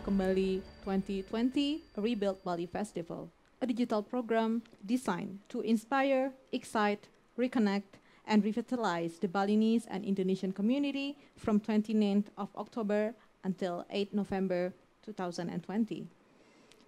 kembali 2020 Rebuild Bali Festival, a digital program designed to inspire, excite, reconnect, and revitalize the Balinese and Indonesian community from 29th of October until 8 November 2020.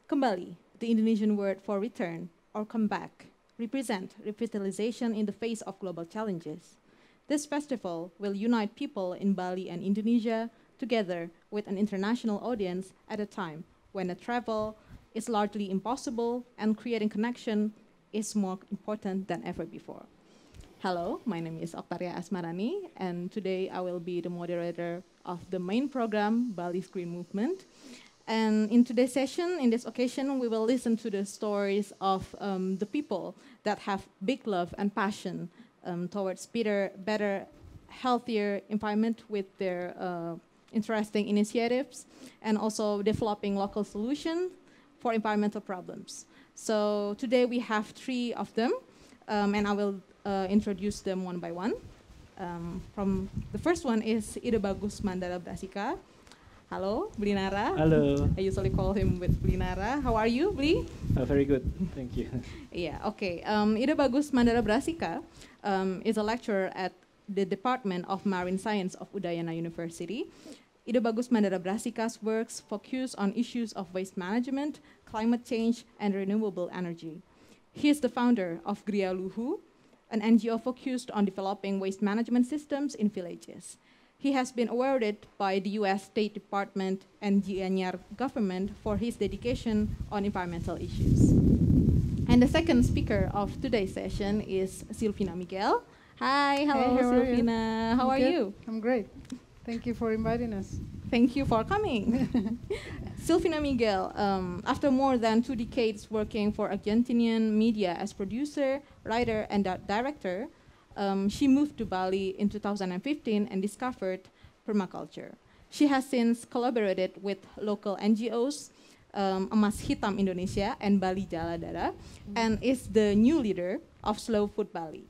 Kembali, the Indonesian word for return or come back, represent revitalization in the face of global challenges. This festival will unite people in Bali and Indonesia together with an international audience at a time when a travel is largely impossible and creating connection is more important than ever before. Hello, my name is Octaria Asmarani, and today I will be the moderator of the main program, Bali Screen Movement. And in today's session, in this occasion, we will listen to the stories of um, the people that have big love and passion um, towards better, better, healthier environment with their uh, interesting initiatives and also developing local solutions for environmental problems. So today we have three of them, um, and I will uh, introduce them one by one. Um, from the first one is Ida Bagus Mandala Brasika. Hello, Blinara. Hello. I usually call him with Blinara. How are you, Bli? Oh, very good, thank you. yeah, okay. Um, Ida Bagus Mandala Brasika um, is a lecturer at the Department of Marine Science of Udayana University. Ide Mandara Brasicas' works focus on issues of waste management, climate change, and renewable energy. He is the founder of Gria Luhu, an NGO focused on developing waste management systems in villages. He has been awarded by the US State Department and the NR government for his dedication on environmental issues. And the second speaker of today's session is Silvina Miguel. Hi, hello, hey, how Silvina. How I'm are you? I'm great. Thank you for inviting us. Thank you for coming. Silvina Miguel, um, after more than two decades working for Argentinian media as producer, writer, and director, um, she moved to Bali in 2015 and discovered permaculture. She has since collaborated with local NGOs, um, Hitam Indonesia and Bali Jaladara, mm -hmm. and is the new leader of Slow Food Bali.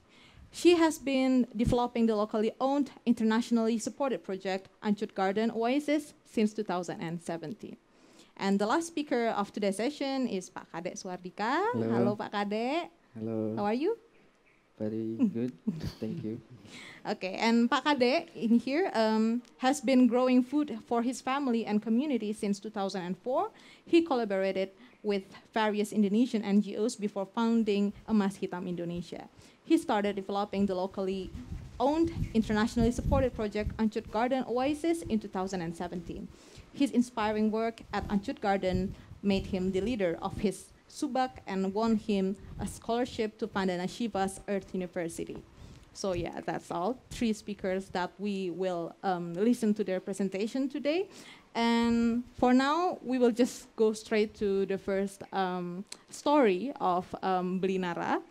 She has been developing the locally owned, internationally supported project Anchut Garden Oasis since 2017. And the last speaker of today's session is Pak Kadek Suardika. Hello, Hello Pak Kadek. Hello. How are you? Very good. Thank you. Okay, and Pak Kadek in here um, has been growing food for his family and community since 2004. He collaborated with various Indonesian NGOs before founding Emas Hitam Indonesia he started developing the locally owned, internationally supported project Anchut Garden Oasis in 2017. His inspiring work at Anchut Garden made him the leader of his Subak and won him a scholarship to Pandana Shiva's Earth University. So yeah, that's all. Three speakers that we will um, listen to their presentation today. And for now, we will just go straight to the first um, story of um, Blinara.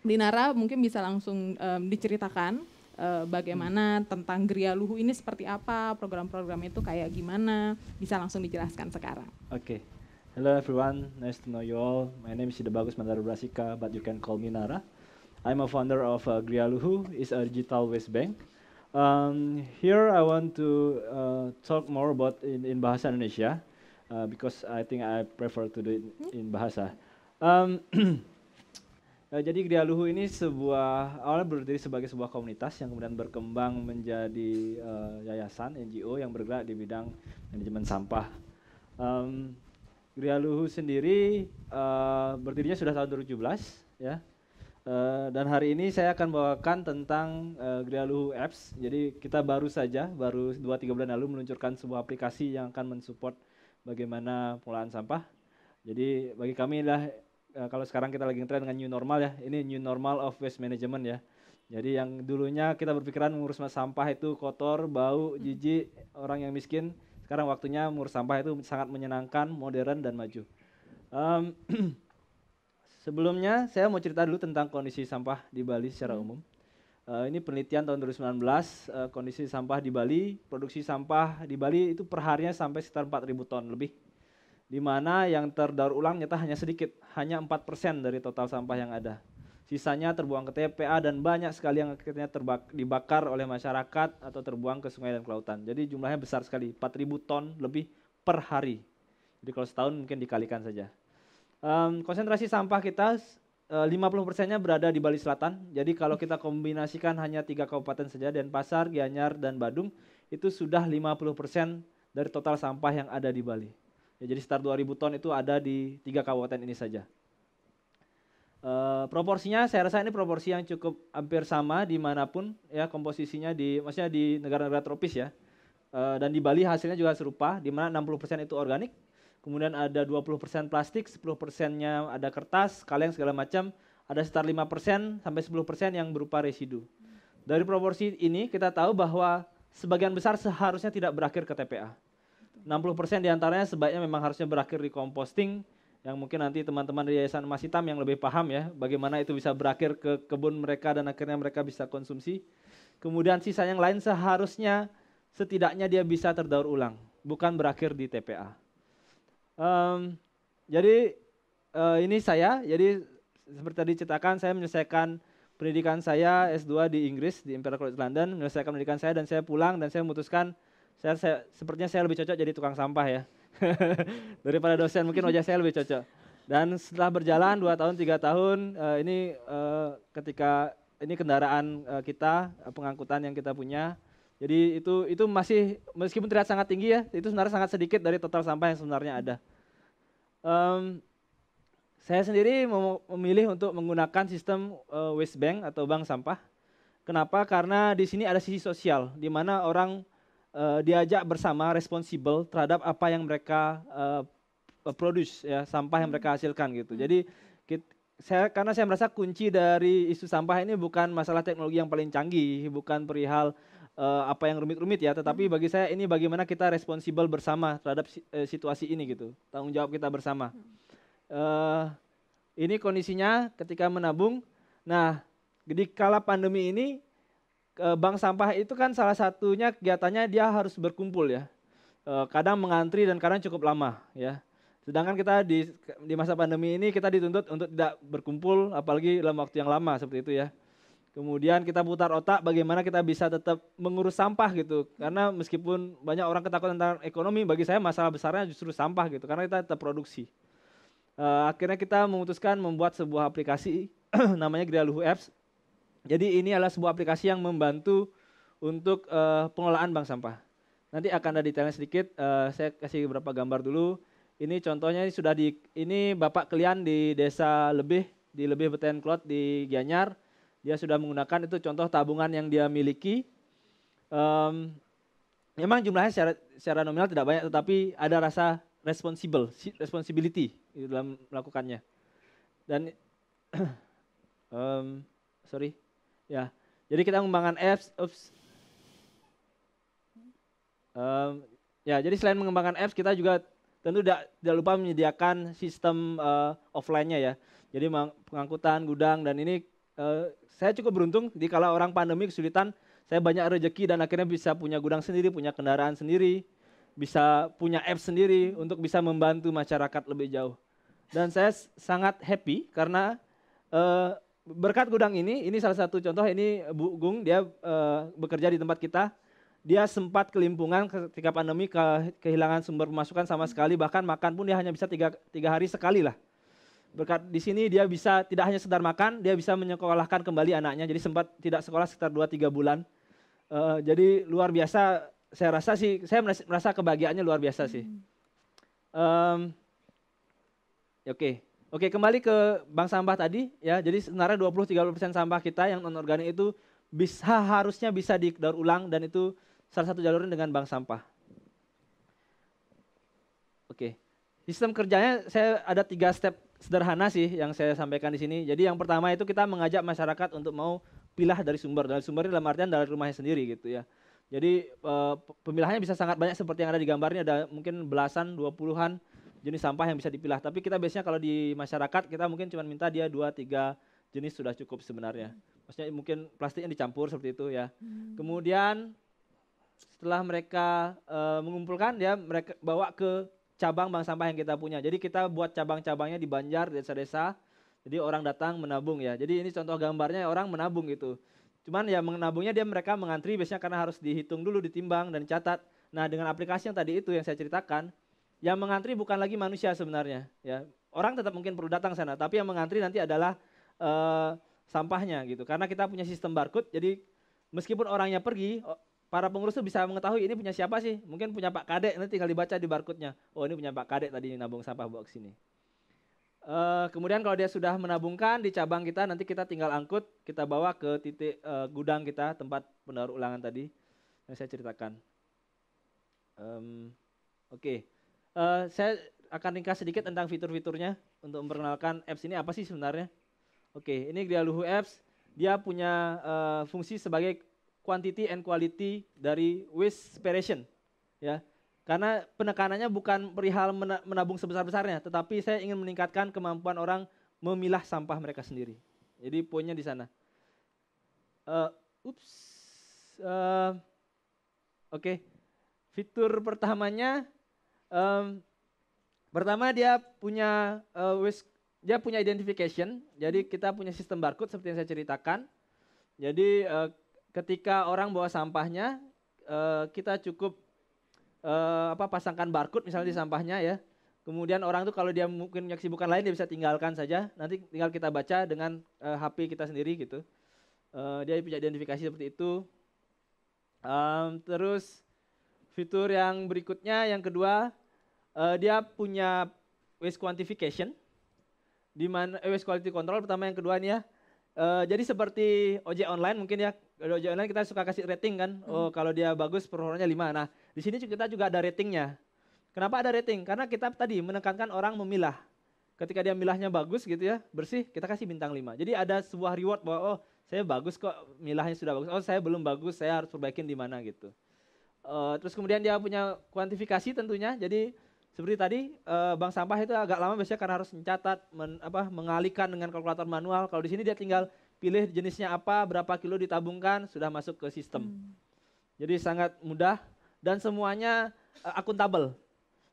Dinara mungkin bisa langsung um, diceritakan uh, bagaimana hmm. tentang Gria Luhu ini seperti apa, program-program itu kayak gimana, bisa langsung dijelaskan sekarang. Oke. Okay. Hello everyone, nice to know you all. My name is Ida Bagus Mandaru Brasika, but you can call me Nara. I'm a founder of uh, Gria Luhu, is a digital waste bank. Um, here I want to uh, talk more about in, in Bahasa Indonesia, uh, because I think I prefer to do it hmm? in Bahasa. Um, Nah, jadi Luhu ini sebuah awalnya berdiri sebagai sebuah komunitas yang kemudian berkembang menjadi uh, yayasan NGO yang bergerak di bidang manajemen sampah. Um, Luhu sendiri uh, berdirinya sudah tahun 2017 ya. Uh, dan hari ini saya akan bawakan tentang uh, Luhu Apps. Jadi kita baru saja, baru 2-3 bulan lalu meluncurkan sebuah aplikasi yang akan mensupport bagaimana pengelolaan sampah. Jadi bagi kami adalah uh, kalau sekarang kita lagi ngetrend dengan new normal ya, ini new normal of waste management ya. Jadi yang dulunya kita berpikiran mengurus sampah itu kotor, bau, hmm. jijik, orang yang miskin. Sekarang waktunya mengurus sampah itu sangat menyenangkan, modern dan maju. Um, sebelumnya saya mau cerita dulu tentang kondisi sampah di Bali secara hmm. umum. Uh, ini penelitian tahun 2019 uh, eh, kondisi sampah di Bali, produksi sampah di Bali itu perharinya sampai sekitar 4.000 ton lebih di mana yang terdaur ulang nyata hanya sedikit, hanya 4% dari total sampah yang ada. Sisanya terbuang ke TPA dan banyak sekali yang akhirnya terbak, dibakar oleh masyarakat atau terbuang ke sungai dan kelautan. Jadi jumlahnya besar sekali, 4.000 ton lebih per hari. Jadi kalau setahun mungkin dikalikan saja. Um, konsentrasi sampah kita eh, uh, 50 persennya berada di Bali Selatan. Jadi kalau kita kombinasikan hanya tiga kabupaten saja, Denpasar, Gianyar, dan Badung, itu sudah 50 persen dari total sampah yang ada di Bali. Ya, jadi sekitar 2000 ton itu ada di tiga kabupaten ini saja. E, proporsinya saya rasa ini proporsi yang cukup hampir sama dimanapun ya komposisinya di maksudnya di negara-negara tropis ya e, dan di Bali hasilnya juga serupa di mana 60% itu organik kemudian ada 20% plastik 10 nya ada kertas kaleng segala macam ada sekitar 5% sampai 10% yang berupa residu dari proporsi ini kita tahu bahwa sebagian besar seharusnya tidak berakhir ke TPA 60% diantaranya sebaiknya memang harusnya berakhir di komposting yang mungkin nanti teman-teman di Yayasan Mas Hitam yang lebih paham ya bagaimana itu bisa berakhir ke kebun mereka dan akhirnya mereka bisa konsumsi. Kemudian sisa yang lain seharusnya setidaknya dia bisa terdaur ulang, bukan berakhir di TPA. Um, jadi uh, ini saya, jadi seperti tadi ceritakan saya menyelesaikan pendidikan saya S2 di Inggris di Imperial College London, menyelesaikan pendidikan saya dan saya pulang dan saya memutuskan saya, saya sepertinya saya lebih cocok jadi tukang sampah ya. Daripada dosen mungkin wajah saya lebih cocok. Dan setelah berjalan dua tahun, tiga tahun uh, ini uh, ketika ini kendaraan uh, kita, pengangkutan yang kita punya. Jadi itu itu masih meskipun terlihat sangat tinggi ya, itu sebenarnya sangat sedikit dari total sampah yang sebenarnya ada. Um, saya sendiri memilih untuk menggunakan sistem uh, waste bank atau bank sampah. Kenapa? Karena di sini ada sisi sosial, di mana orang uh, diajak bersama responsibel terhadap apa yang mereka uh, produce ya sampah yang mereka hasilkan gitu. Jadi kita, saya karena saya merasa kunci dari isu sampah ini bukan masalah teknologi yang paling canggih, bukan perihal uh, apa yang rumit-rumit ya, tetapi bagi saya ini bagaimana kita responsibel bersama terhadap uh, situasi ini gitu. Tanggung jawab kita bersama. Uh, ini kondisinya ketika menabung. Nah, di kala pandemi ini Eh, bank sampah itu kan salah satunya kegiatannya dia harus berkumpul ya. Eh, kadang mengantri dan kadang cukup lama ya. Sedangkan kita di di masa pandemi ini kita dituntut untuk tidak berkumpul apalagi dalam waktu yang lama seperti itu ya. Kemudian kita putar otak bagaimana kita bisa tetap mengurus sampah gitu. Karena meskipun banyak orang ketakutan tentang ekonomi, bagi saya masalah besarnya justru sampah gitu. Karena kita tetap produksi. Eh, akhirnya kita memutuskan membuat sebuah aplikasi namanya Grealuhu Apps jadi ini adalah sebuah aplikasi yang membantu untuk uh, pengelolaan bank sampah. Nanti akan ada detailnya sedikit. Uh, saya kasih beberapa gambar dulu. Ini contohnya ini sudah di ini Bapak kalian di desa Lebih di Lebih Beten Klot di Gianyar. Dia sudah menggunakan itu contoh tabungan yang dia miliki. Um, memang jumlahnya secara, secara nominal tidak banyak, tetapi ada rasa responsible, responsibility dalam melakukannya. Dan um, sorry, Ya. Jadi kita mengembangkan apps, ups. Um, ya, jadi selain mengembangkan apps, kita juga tentu tidak, tidak lupa menyediakan sistem uh, offline-nya ya. Jadi pengangkutan, gudang, dan ini uh, saya cukup beruntung di kala orang pandemi kesulitan, saya banyak rezeki dan akhirnya bisa punya gudang sendiri, punya kendaraan sendiri, bisa punya apps sendiri untuk bisa membantu masyarakat lebih jauh. Dan saya sangat happy karena uh, berkat gudang ini, ini salah satu contoh ini Bu Gung dia uh, bekerja di tempat kita. Dia sempat kelimpungan ketika pandemi ke, kehilangan sumber pemasukan sama sekali bahkan makan pun dia hanya bisa tiga, tiga hari sekali lah. Berkat di sini dia bisa tidak hanya sedar makan, dia bisa menyekolahkan kembali anaknya. Jadi sempat tidak sekolah sekitar 2 3 bulan. Uh, jadi luar biasa saya rasa sih saya merasa kebahagiaannya luar biasa sih. Um, Oke. Okay. Oke, kembali ke bank sampah tadi ya. Jadi sebenarnya 20-30% sampah kita yang non organik itu bisa harusnya bisa didaur ulang dan itu salah satu jalurnya dengan bank sampah. Oke. Sistem kerjanya saya ada tiga step sederhana sih yang saya sampaikan di sini. Jadi yang pertama itu kita mengajak masyarakat untuk mau pilah dari sumber. Dari sumber dalam artian dari rumahnya sendiri gitu ya. Jadi eh, pemilahannya bisa sangat banyak seperti yang ada di gambar ini ada mungkin belasan, dua puluhan jenis sampah yang bisa dipilah. Tapi kita biasanya kalau di masyarakat kita mungkin cuma minta dia dua tiga jenis sudah cukup sebenarnya. Maksudnya mungkin plastiknya dicampur seperti itu ya. Hmm. Kemudian setelah mereka e, mengumpulkan dia mereka bawa ke cabang bank sampah yang kita punya. Jadi kita buat cabang-cabangnya di Banjar, desa-desa. Jadi orang datang menabung ya. Jadi ini contoh gambarnya orang menabung gitu. Cuman ya menabungnya dia mereka mengantri biasanya karena harus dihitung dulu, ditimbang dan catat. Nah dengan aplikasi yang tadi itu yang saya ceritakan, yang mengantri bukan lagi manusia sebenarnya, ya. Orang tetap mungkin perlu datang sana, tapi yang mengantri nanti adalah uh, sampahnya gitu. Karena kita punya sistem barcode, jadi meskipun orangnya pergi, para pengurus itu bisa mengetahui ini punya siapa sih. Mungkin punya Pak Kadek, nanti tinggal dibaca di barcode-nya. Oh ini punya Pak Kadek tadi nabung sampah bawa ke sini. Uh, eh, kemudian kalau dia sudah menabungkan di cabang kita, nanti kita tinggal angkut, kita bawa ke titik uh, gudang kita, tempat pendaur ulangan tadi yang saya ceritakan. Um, Oke, okay uh, saya akan ringkas sedikit tentang fitur-fiturnya untuk memperkenalkan apps ini apa sih sebenarnya. Oke, ini Luhu Apps. Dia punya uh, fungsi sebagai quantity and quality dari waste separation. Ya, karena penekanannya bukan perihal menabung sebesar-besarnya, tetapi saya ingin meningkatkan kemampuan orang memilah sampah mereka sendiri. Jadi poinnya di sana. Uh, ups. Uh, Oke. Okay. Fitur pertamanya Um, pertama dia punya uh, eh, whisk, dia punya identification. Jadi kita punya sistem barcode seperti yang saya ceritakan. Jadi uh, ketika orang bawa sampahnya, uh, kita cukup uh, apa pasangkan barcode misalnya di sampahnya ya. Kemudian orang itu kalau dia mungkin punya kesibukan lain dia bisa tinggalkan saja. Nanti tinggal kita baca dengan uh, HP kita sendiri gitu. Uh, dia punya identifikasi seperti itu. Um, terus fitur yang berikutnya yang kedua uh, dia punya waste quantification di mana eh, waste quality control pertama yang kedua nih ya. Uh, jadi seperti ojek online mungkin ya ojek online kita suka kasih rating kan. Hmm. Oh kalau dia bagus performanya 5. Nah, di sini kita juga ada ratingnya. Kenapa ada rating? Karena kita tadi menekankan orang memilah. Ketika dia milahnya bagus gitu ya, bersih, kita kasih bintang 5. Jadi ada sebuah reward bahwa oh saya bagus kok milahnya sudah bagus. Oh saya belum bagus, saya harus perbaikin di mana gitu. Uh, terus kemudian dia punya kuantifikasi tentunya. Jadi seperti tadi uh, bank sampah itu agak lama biasanya karena harus mencatat men, apa, mengalihkan dengan kalkulator manual. Kalau di sini dia tinggal pilih jenisnya apa, berapa kilo ditabungkan, sudah masuk ke sistem. Hmm. Jadi sangat mudah dan semuanya uh, akuntabel.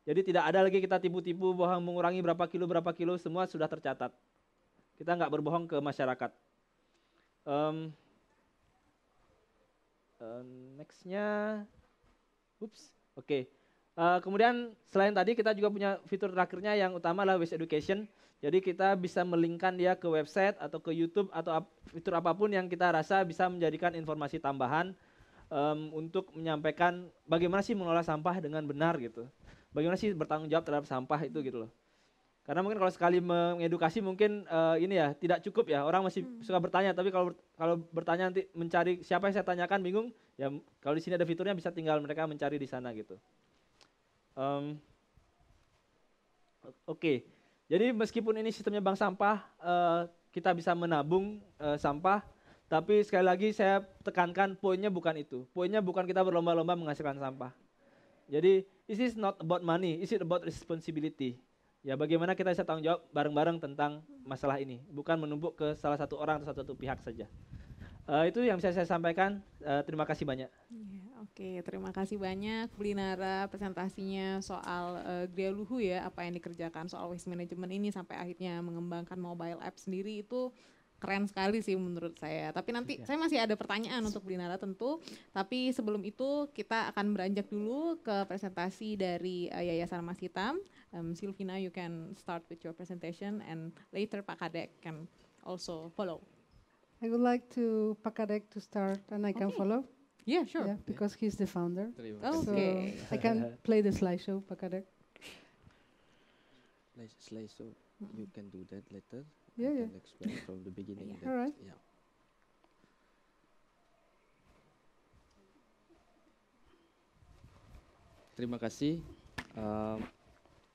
Jadi tidak ada lagi kita tipu-tipu bahwa mengurangi berapa kilo berapa kilo semua sudah tercatat. Kita nggak berbohong ke masyarakat. Um, uh, nextnya, ups, oke. Okay. Uh, kemudian selain tadi kita juga punya fitur terakhirnya yang utama adalah Waste Education. Jadi kita bisa melingkan dia ke website atau ke YouTube atau ap fitur apapun yang kita rasa bisa menjadikan informasi tambahan um, untuk menyampaikan bagaimana sih mengelola sampah dengan benar gitu. Bagaimana sih bertanggung jawab terhadap sampah itu gitu loh. Karena mungkin kalau sekali mengedukasi mungkin uh, ini ya tidak cukup ya. Orang masih hmm. suka bertanya tapi kalau kalau bertanya nanti mencari siapa yang saya tanyakan bingung ya kalau di sini ada fiturnya bisa tinggal mereka mencari di sana gitu. Um, Oke, okay. jadi meskipun ini sistemnya bank sampah, uh, kita bisa menabung uh, sampah, tapi sekali lagi saya tekankan poinnya bukan itu. Poinnya bukan kita berlomba-lomba menghasilkan sampah. Jadi this is not about money, is is about responsibility. Ya bagaimana kita bisa tanggung jawab bareng-bareng tentang masalah ini, bukan menumpuk ke salah satu orang atau satu, pihak saja. Uh, itu yang bisa saya sampaikan. Uh, terima kasih banyak. Iya. Oke, terima kasih banyak Bu presentasinya soal uh, Gria Luhu ya, apa yang dikerjakan soal waste management ini sampai akhirnya mengembangkan mobile app sendiri itu keren sekali sih menurut saya. Tapi nanti ya. saya masih ada pertanyaan untuk Bu tentu. Tapi sebelum itu kita akan beranjak dulu ke presentasi dari uh, Yayasan Mas Hitam. Um, Silvina, you can start with your presentation and later Pak Kadek can also follow. I would like to Pak Kadek to start and I okay. can follow. Yeah, sure. Yeah, because he's the founder. Okay. So I can play the slideshow, Pakadek. Nice slideshow. Mm -hmm. You can do that later. Yeah, you yeah. explain from the beginning. Yeah. All right. Yeah. Terima kasih. Um,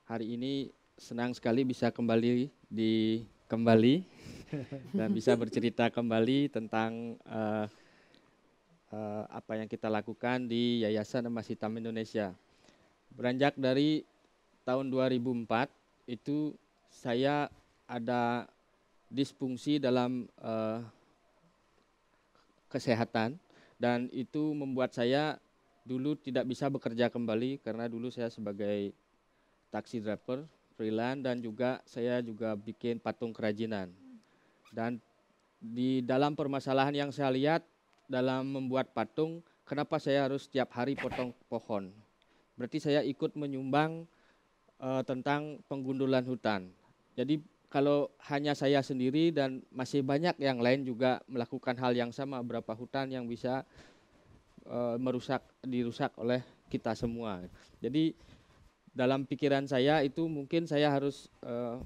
hari ini senang sekali bisa kembali di kembali dan bisa bercerita kembali tentang uh, Eh, apa yang kita lakukan di Yayasan Emas Hitam Indonesia. Beranjak dari tahun 2004 itu saya ada disfungsi dalam uh, kesehatan dan itu membuat saya dulu tidak bisa bekerja kembali karena dulu saya sebagai taksi driver freelance dan juga saya juga bikin patung kerajinan. Dan di dalam permasalahan yang saya lihat dalam membuat patung, kenapa saya harus setiap hari potong pohon? Berarti saya ikut menyumbang uh, tentang penggundulan hutan. Jadi kalau hanya saya sendiri dan masih banyak yang lain juga melakukan hal yang sama, berapa hutan yang bisa e, merusak dirusak oleh kita semua. Jadi dalam pikiran saya itu mungkin saya harus e,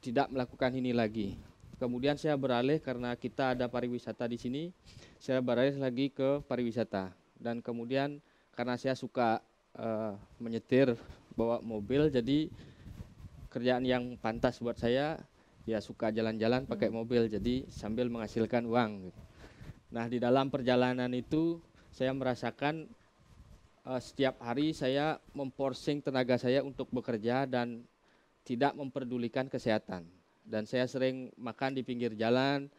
tidak melakukan ini lagi. Kemudian saya beralih karena kita ada pariwisata di sini, saya beralih lagi ke pariwisata. Dan kemudian karena saya suka uh, menyetir bawa mobil, jadi kerjaan yang pantas buat saya ya suka jalan-jalan pakai hmm. mobil, jadi sambil menghasilkan uang. Nah di dalam perjalanan itu saya merasakan uh, setiap hari saya memporsing tenaga saya untuk bekerja dan tidak memperdulikan kesehatan dan saya sering makan di pinggir jalan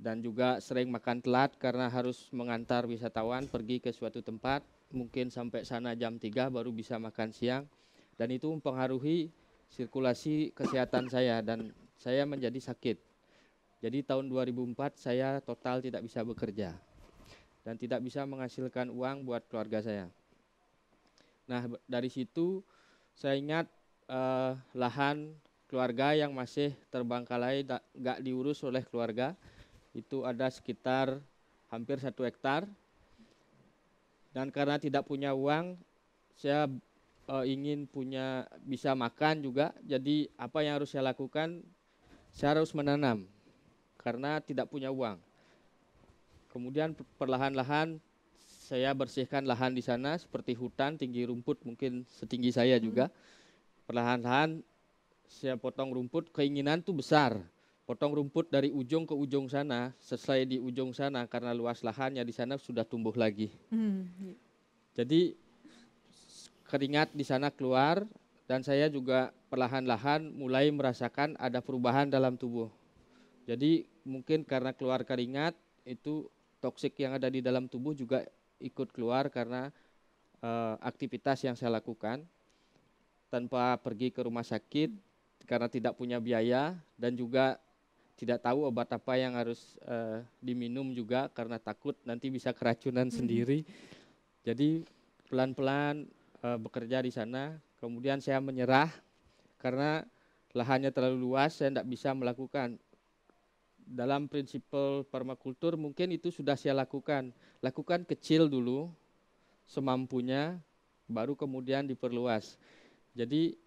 dan juga sering makan telat karena harus mengantar wisatawan pergi ke suatu tempat mungkin sampai sana jam 3 baru bisa makan siang dan itu mempengaruhi sirkulasi kesehatan saya dan saya menjadi sakit. Jadi tahun 2004 saya total tidak bisa bekerja dan tidak bisa menghasilkan uang buat keluarga saya. Nah, dari situ saya ingat eh, lahan keluarga yang masih terbangkalai gak diurus oleh keluarga itu ada sekitar hampir satu hektar dan karena tidak punya uang saya e, ingin punya bisa makan juga jadi apa yang harus saya lakukan saya harus menanam karena tidak punya uang kemudian perlahan-lahan saya bersihkan lahan di sana seperti hutan tinggi rumput mungkin setinggi saya juga hmm. perlahan-lahan saya potong rumput, keinginan tuh besar. Potong rumput dari ujung ke ujung sana, selesai di ujung sana karena luas lahannya di sana sudah tumbuh lagi. Hmm. Iya. Jadi keringat di sana keluar dan saya juga perlahan-lahan mulai merasakan ada perubahan dalam tubuh. Jadi mungkin karena keluar keringat itu toksik yang ada di dalam tubuh juga ikut keluar karena uh, aktivitas yang saya lakukan tanpa pergi ke rumah sakit karena tidak punya biaya dan juga tidak tahu obat apa yang harus uh, diminum juga karena takut nanti bisa keracunan hmm. sendiri. Jadi pelan-pelan uh, bekerja di sana. Kemudian saya menyerah karena lahannya terlalu luas, saya tidak bisa melakukan. Dalam prinsip permakultur mungkin itu sudah saya lakukan. Lakukan kecil dulu semampunya, baru kemudian diperluas. Jadi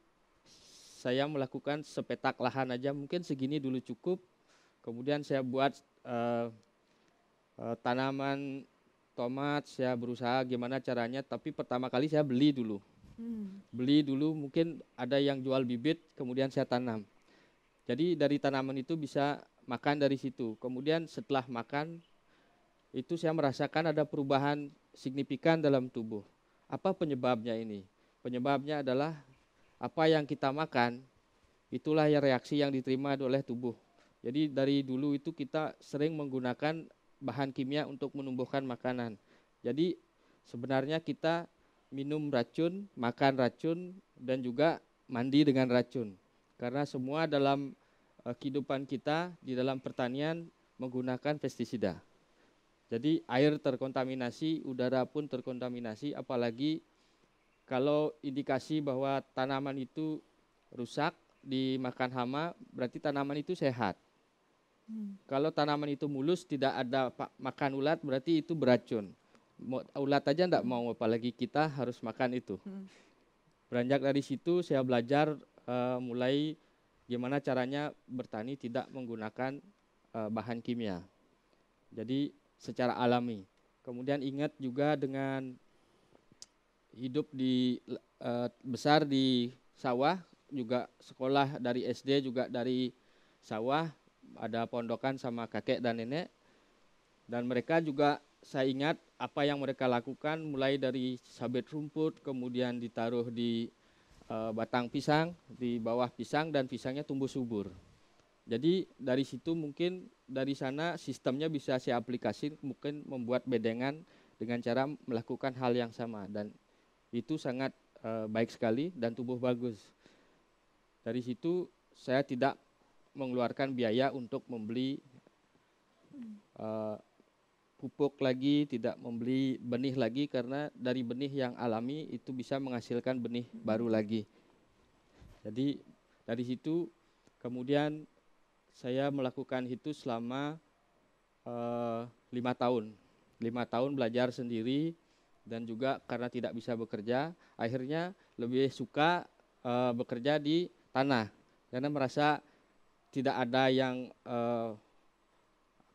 saya melakukan sepetak lahan aja mungkin segini dulu cukup. Kemudian saya buat uh, uh, tanaman tomat, saya berusaha gimana caranya. Tapi pertama kali saya beli dulu, hmm. beli dulu mungkin ada yang jual bibit, kemudian saya tanam. Jadi dari tanaman itu bisa makan dari situ. Kemudian setelah makan itu saya merasakan ada perubahan signifikan dalam tubuh. Apa penyebabnya ini? Penyebabnya adalah apa yang kita makan itulah ya reaksi yang diterima oleh tubuh. Jadi dari dulu itu kita sering menggunakan bahan kimia untuk menumbuhkan makanan. Jadi sebenarnya kita minum racun, makan racun dan juga mandi dengan racun. Karena semua dalam eh, kehidupan kita di dalam pertanian menggunakan pestisida. Jadi air terkontaminasi, udara pun terkontaminasi apalagi kalau indikasi bahwa tanaman itu rusak dimakan hama, berarti tanaman itu sehat. Hmm. Kalau tanaman itu mulus tidak ada makan ulat, berarti itu beracun. Ulat aja enggak hmm. mau, apalagi kita harus makan itu. Hmm. Beranjak dari situ saya belajar uh, mulai gimana caranya bertani tidak menggunakan uh, bahan kimia. Jadi secara alami. Kemudian ingat juga dengan hidup di uh, besar di sawah, juga sekolah dari SD juga dari sawah, ada pondokan sama kakek dan nenek. Dan mereka juga saya ingat apa yang mereka lakukan mulai dari sabit rumput, kemudian ditaruh di uh, batang pisang, di bawah pisang dan pisangnya tumbuh subur. Jadi dari situ mungkin dari sana sistemnya bisa saya aplikasi mungkin membuat bedengan dengan cara melakukan hal yang sama dan itu sangat uh, baik sekali dan tumbuh bagus. Dari situ saya tidak mengeluarkan biaya untuk membeli uh, pupuk lagi, tidak membeli benih lagi karena dari benih yang alami itu bisa menghasilkan benih baru lagi. Jadi dari situ kemudian saya melakukan itu selama eh, lima tahun. Lima tahun belajar sendiri, dan juga karena tidak bisa bekerja akhirnya lebih suka e, bekerja di tanah karena merasa tidak ada yang e,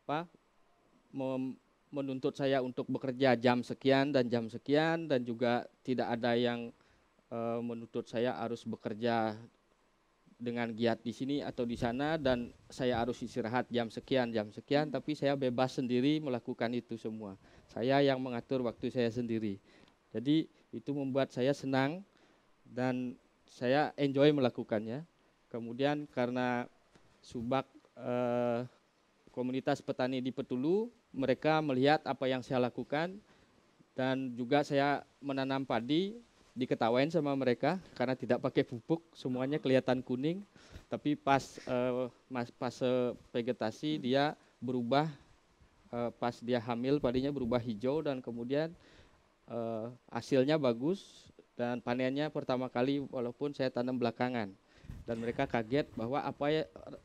apa menuntut saya untuk bekerja jam sekian dan jam sekian dan juga tidak ada yang e, menuntut saya harus bekerja dengan giat di sini atau di sana dan saya harus istirahat jam sekian jam sekian tapi saya bebas sendiri melakukan itu semua saya yang mengatur waktu saya sendiri jadi itu membuat saya senang dan saya enjoy melakukannya kemudian karena subak eh, komunitas petani di Petulu mereka melihat apa yang saya lakukan dan juga saya menanam padi diketawain sama mereka karena tidak pakai pupuk semuanya kelihatan kuning tapi pas uh, pas uh, vegetasi dia berubah uh, pas dia hamil padinya berubah hijau dan kemudian uh, hasilnya bagus dan panennya pertama kali walaupun saya tanam belakangan dan mereka kaget bahwa apa ya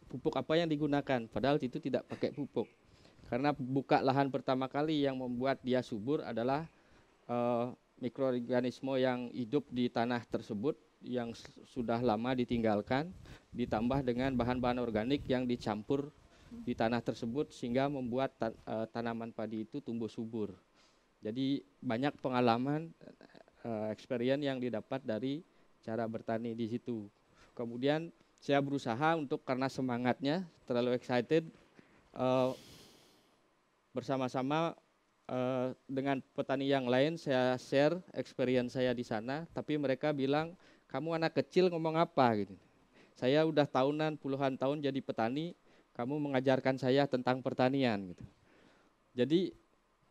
pupuk apa yang digunakan padahal itu tidak pakai pupuk karena buka lahan pertama kali yang membuat dia subur adalah uh, mikroorganisme yang hidup di tanah tersebut yang sudah lama ditinggalkan ditambah dengan bahan-bahan organik yang dicampur di tanah tersebut sehingga membuat ta uh, eh, tanaman padi itu tumbuh subur. Jadi banyak pengalaman uh, experience yang didapat dari cara bertani di situ. Kemudian saya berusaha untuk karena semangatnya terlalu excited uh, bersama-sama uh, dengan petani yang lain saya share experience saya di sana tapi mereka bilang kamu anak kecil ngomong apa gitu saya udah tahunan puluhan tahun jadi petani kamu mengajarkan saya tentang pertanian gitu jadi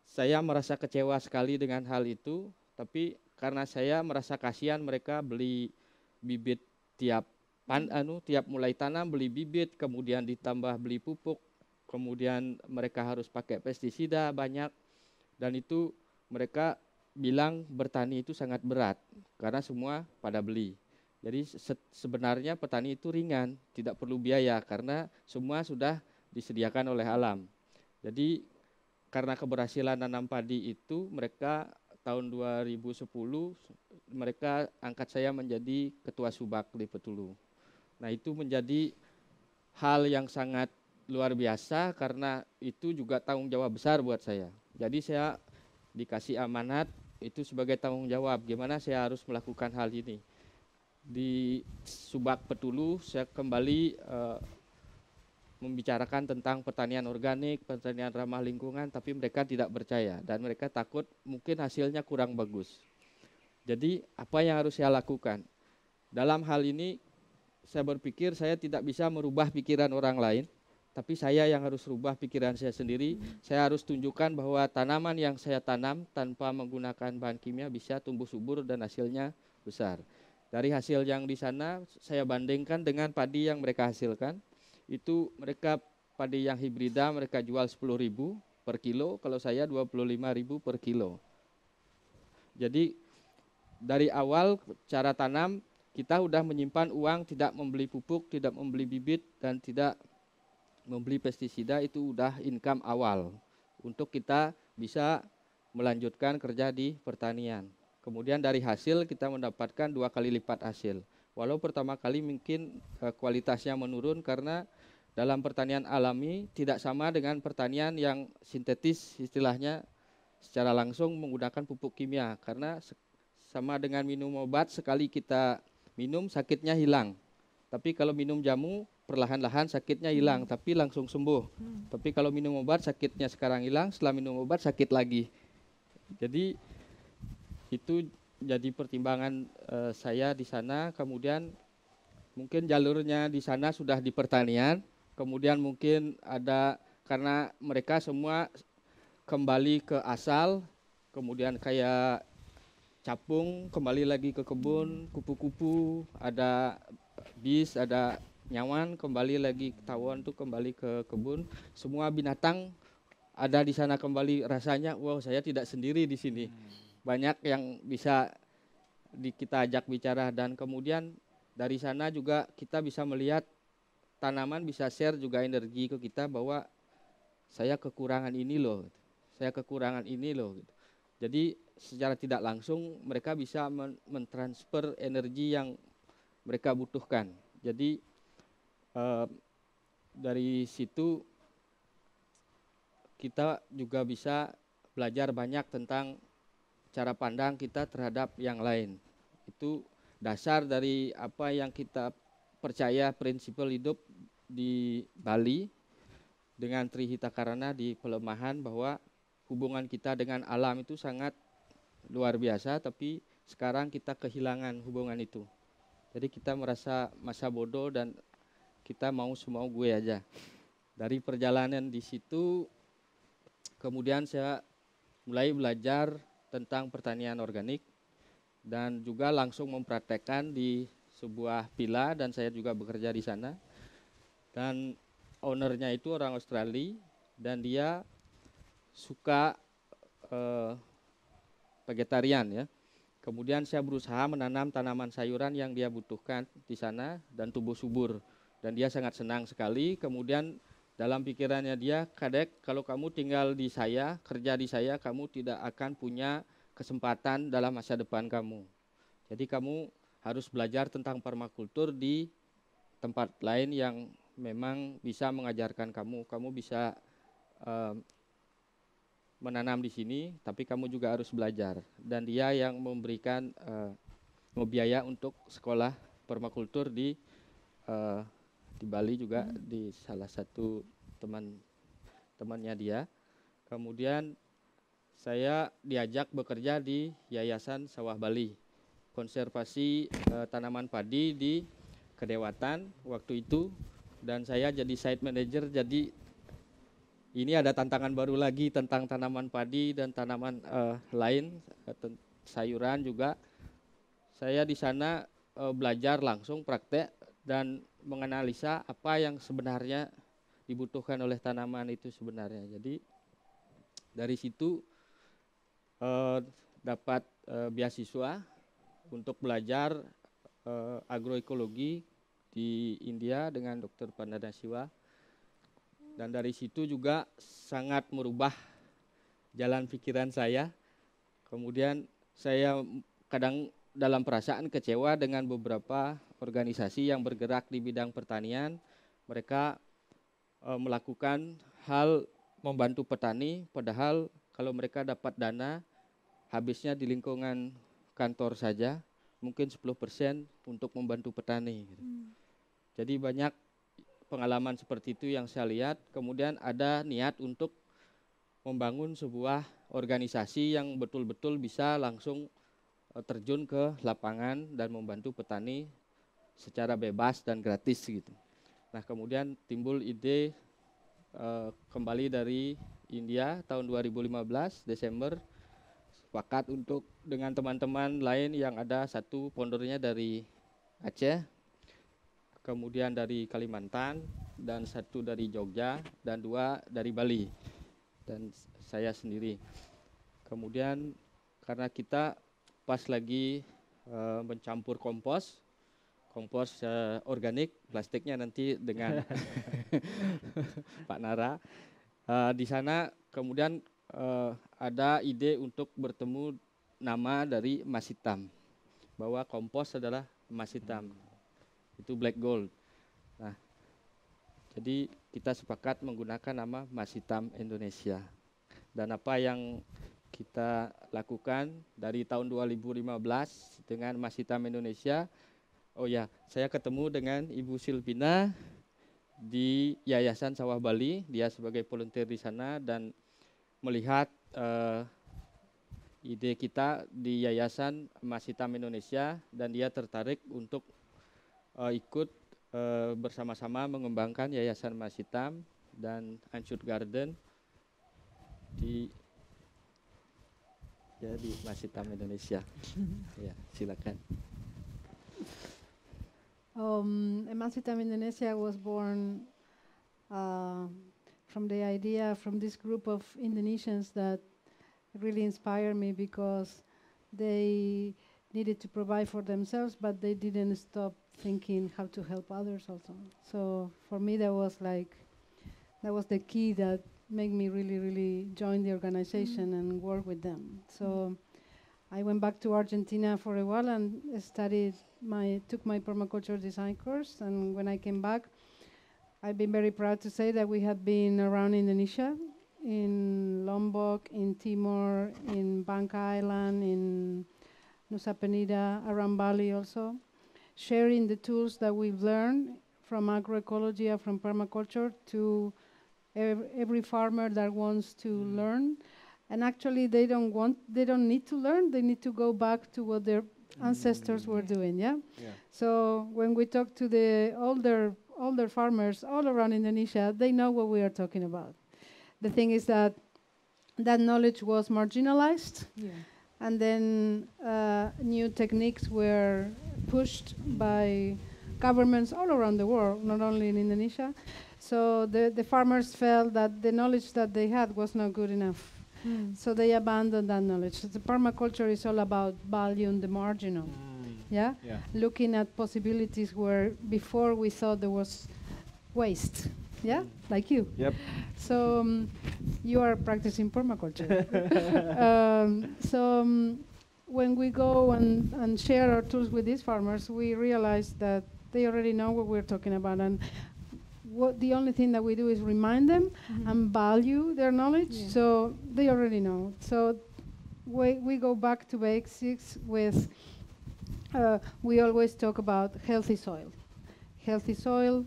saya merasa kecewa sekali dengan hal itu tapi karena saya merasa kasihan mereka beli bibit tiap pan anu tiap mulai tanam beli bibit kemudian ditambah beli pupuk kemudian mereka harus pakai pestisida banyak dan itu mereka bilang bertani itu sangat berat karena semua pada beli. Jadi se sebenarnya petani itu ringan, tidak perlu biaya karena semua sudah disediakan oleh alam. Jadi karena keberhasilan nanam padi itu mereka tahun 2010 mereka angkat saya menjadi ketua subak di Petulu. Nah, itu menjadi hal yang sangat luar biasa karena itu juga tanggung jawab besar buat saya. Jadi saya dikasih amanat itu sebagai tanggung jawab. Gimana saya harus melakukan hal ini? Di Subak Petulu saya kembali uh, membicarakan tentang pertanian organik, pertanian ramah lingkungan, tapi mereka tidak percaya dan mereka takut mungkin hasilnya kurang bagus. Jadi apa yang harus saya lakukan? Dalam hal ini saya berpikir saya tidak bisa merubah pikiran orang lain, tapi saya yang harus rubah pikiran saya sendiri. Saya harus tunjukkan bahwa tanaman yang saya tanam tanpa menggunakan bahan kimia bisa tumbuh subur dan hasilnya besar. Dari hasil yang di sana saya bandingkan dengan padi yang mereka hasilkan. Itu mereka padi yang hibrida mereka jual 10.000 per kilo, kalau saya 25.000 per kilo. Jadi dari awal cara tanam kita sudah menyimpan uang, tidak membeli pupuk, tidak membeli bibit dan tidak membeli pestisida itu udah income awal untuk kita bisa melanjutkan kerja di pertanian. Kemudian dari hasil kita mendapatkan dua kali lipat hasil. Walau pertama kali mungkin eh, kualitasnya menurun karena dalam pertanian alami tidak sama dengan pertanian yang sintetis istilahnya secara langsung menggunakan pupuk kimia karena sama dengan minum obat sekali kita minum sakitnya hilang. Tapi kalau minum jamu perlahan-lahan sakitnya hilang hmm. tapi langsung sembuh. Hmm. Tapi kalau minum obat sakitnya sekarang hilang, setelah minum obat sakit lagi. Jadi itu jadi pertimbangan uh, saya di sana. Kemudian mungkin jalurnya di sana sudah di pertanian. Kemudian mungkin ada karena mereka semua kembali ke asal. Kemudian kayak capung kembali lagi ke kebun, hmm. kupu-kupu, ada bis, ada nyaman kembali lagi tawon tuh kembali ke kebun semua binatang ada di sana kembali rasanya wow saya tidak sendiri di sini hmm. banyak yang bisa di, kita ajak bicara dan kemudian dari sana juga kita bisa melihat tanaman bisa share juga energi ke kita bahwa saya kekurangan ini loh saya kekurangan ini loh jadi secara tidak langsung mereka bisa mentransfer energi yang mereka butuhkan jadi uh, dari situ kita juga bisa belajar banyak tentang cara pandang kita terhadap yang lain. Itu dasar dari apa yang kita percaya prinsip hidup di Bali dengan Trihita Karana di pelemahan bahwa hubungan kita dengan alam itu sangat luar biasa tapi sekarang kita kehilangan hubungan itu. Jadi kita merasa masa bodoh dan kita mau semua gue aja. Dari perjalanan di situ, kemudian saya mulai belajar tentang pertanian organik dan juga langsung mempraktekkan di sebuah villa dan saya juga bekerja di sana. Dan ownernya itu orang Australia dan dia suka eh, vegetarian ya. Kemudian saya berusaha menanam tanaman sayuran yang dia butuhkan di sana dan tubuh subur dan dia sangat senang sekali. Kemudian dalam pikirannya dia, kadek kalau kamu tinggal di saya, kerja di saya, kamu tidak akan punya kesempatan dalam masa depan kamu. Jadi kamu harus belajar tentang permakultur di tempat lain yang memang bisa mengajarkan kamu. Kamu bisa um, menanam di sini, tapi kamu juga harus belajar. Dan dia yang memberikan uh, biaya untuk sekolah permakultur di uh, di Bali juga hmm. di salah satu teman temannya dia. Kemudian saya diajak bekerja di Yayasan Sawah Bali, konservasi e, tanaman padi di Kedewatan waktu itu dan saya jadi site manager jadi ini ada tantangan baru lagi tentang tanaman padi dan tanaman uh, lain e, sayuran juga saya di sana uh, belajar langsung praktek dan menganalisa apa yang sebenarnya dibutuhkan oleh tanaman itu sebenarnya. Jadi dari situ e, dapat e, beasiswa untuk belajar e, agroekologi di India dengan Dr. Pandana Siwa. Dan dari situ juga sangat merubah jalan pikiran saya. Kemudian saya kadang dalam perasaan kecewa dengan beberapa organisasi yang bergerak di bidang pertanian. Mereka e, melakukan hal membantu petani, padahal kalau mereka dapat dana habisnya di lingkungan kantor saja mungkin 10% untuk membantu petani. Gitu. Hmm. Jadi banyak pengalaman seperti itu yang saya lihat. Kemudian ada niat untuk membangun sebuah organisasi yang betul-betul bisa langsung Eh, terjun ke lapangan dan membantu petani secara bebas dan gratis gitu. Nah kemudian timbul ide uh, kembali dari India tahun 2015 Desember sepakat untuk dengan teman-teman lain yang ada satu pondornya dari Aceh, kemudian dari Kalimantan dan satu dari Jogja dan dua dari Bali dan saya sendiri. Kemudian karena kita pas lagi uh, mencampur kompos kompos uh, organik plastiknya nanti dengan Pak Nara uh, di sana kemudian uh, ada ide untuk bertemu nama dari emas hitam bahwa kompos adalah emas hitam itu black gold nah jadi kita sepakat menggunakan nama emas hitam Indonesia dan apa yang kita lakukan dari tahun 2015 dengan Mas Hitam Indonesia. Oh ya, saya ketemu dengan Ibu Silvina di Yayasan Sawah Bali. Dia sebagai volunteer di sana dan melihat uh, ide kita di Yayasan Mas Hitam Indonesia dan dia tertarik untuk uh, ikut uh, bersama-sama mengembangkan Yayasan Mas Hitam dan Ancut Garden di ya di Masjid Tam Indonesia. ya, silakan. Um, Emancipam eh, Indonesia was born uh, from the idea from this group of Indonesians that really inspired me because they needed to provide for themselves, but they didn't stop thinking how to help others also. So for me, that was like that was the key that make me really, really join the organization mm. and work with them. Mm. So I went back to Argentina for a while and studied my took my permaculture design course. And when I came back, I've been very proud to say that we have been around Indonesia, in Lombok, in Timor, in Bank Island, in Nusa Penida, around Bali also, sharing the tools that we've learned from agroecology and from permaculture to every, farmer that wants to mm. learn. And actually, they don't want, they don't need to learn. They need to go back to what their mm-hmm. ancestors mm. were doing. Yeah? yeah. So when we talk to the older older farmers all around Indonesia, they know what we are talking about. The thing is that that knowledge was marginalized. Yeah and then uh, new techniques were pushed by governments all around the world, not only in Indonesia. So the, the farmers felt that the knowledge that they had was not good enough. Mm. So they abandoned that knowledge. So the permaculture is all about valuing the marginal. Mm. Yeah? yeah? Looking at possibilities where before we thought there was waste. Yeah? Hmm. Like you. Yep. So um, you are practicing permaculture. um, so um, when we go and, and share our tools with these farmers, we realize that they already know what we're talking about. And what the only thing that we do is remind them mm-hmm. and value their knowledge, yeah. so they already know. So we, we go back to basics with uh, we always talk about healthy soil, healthy soil,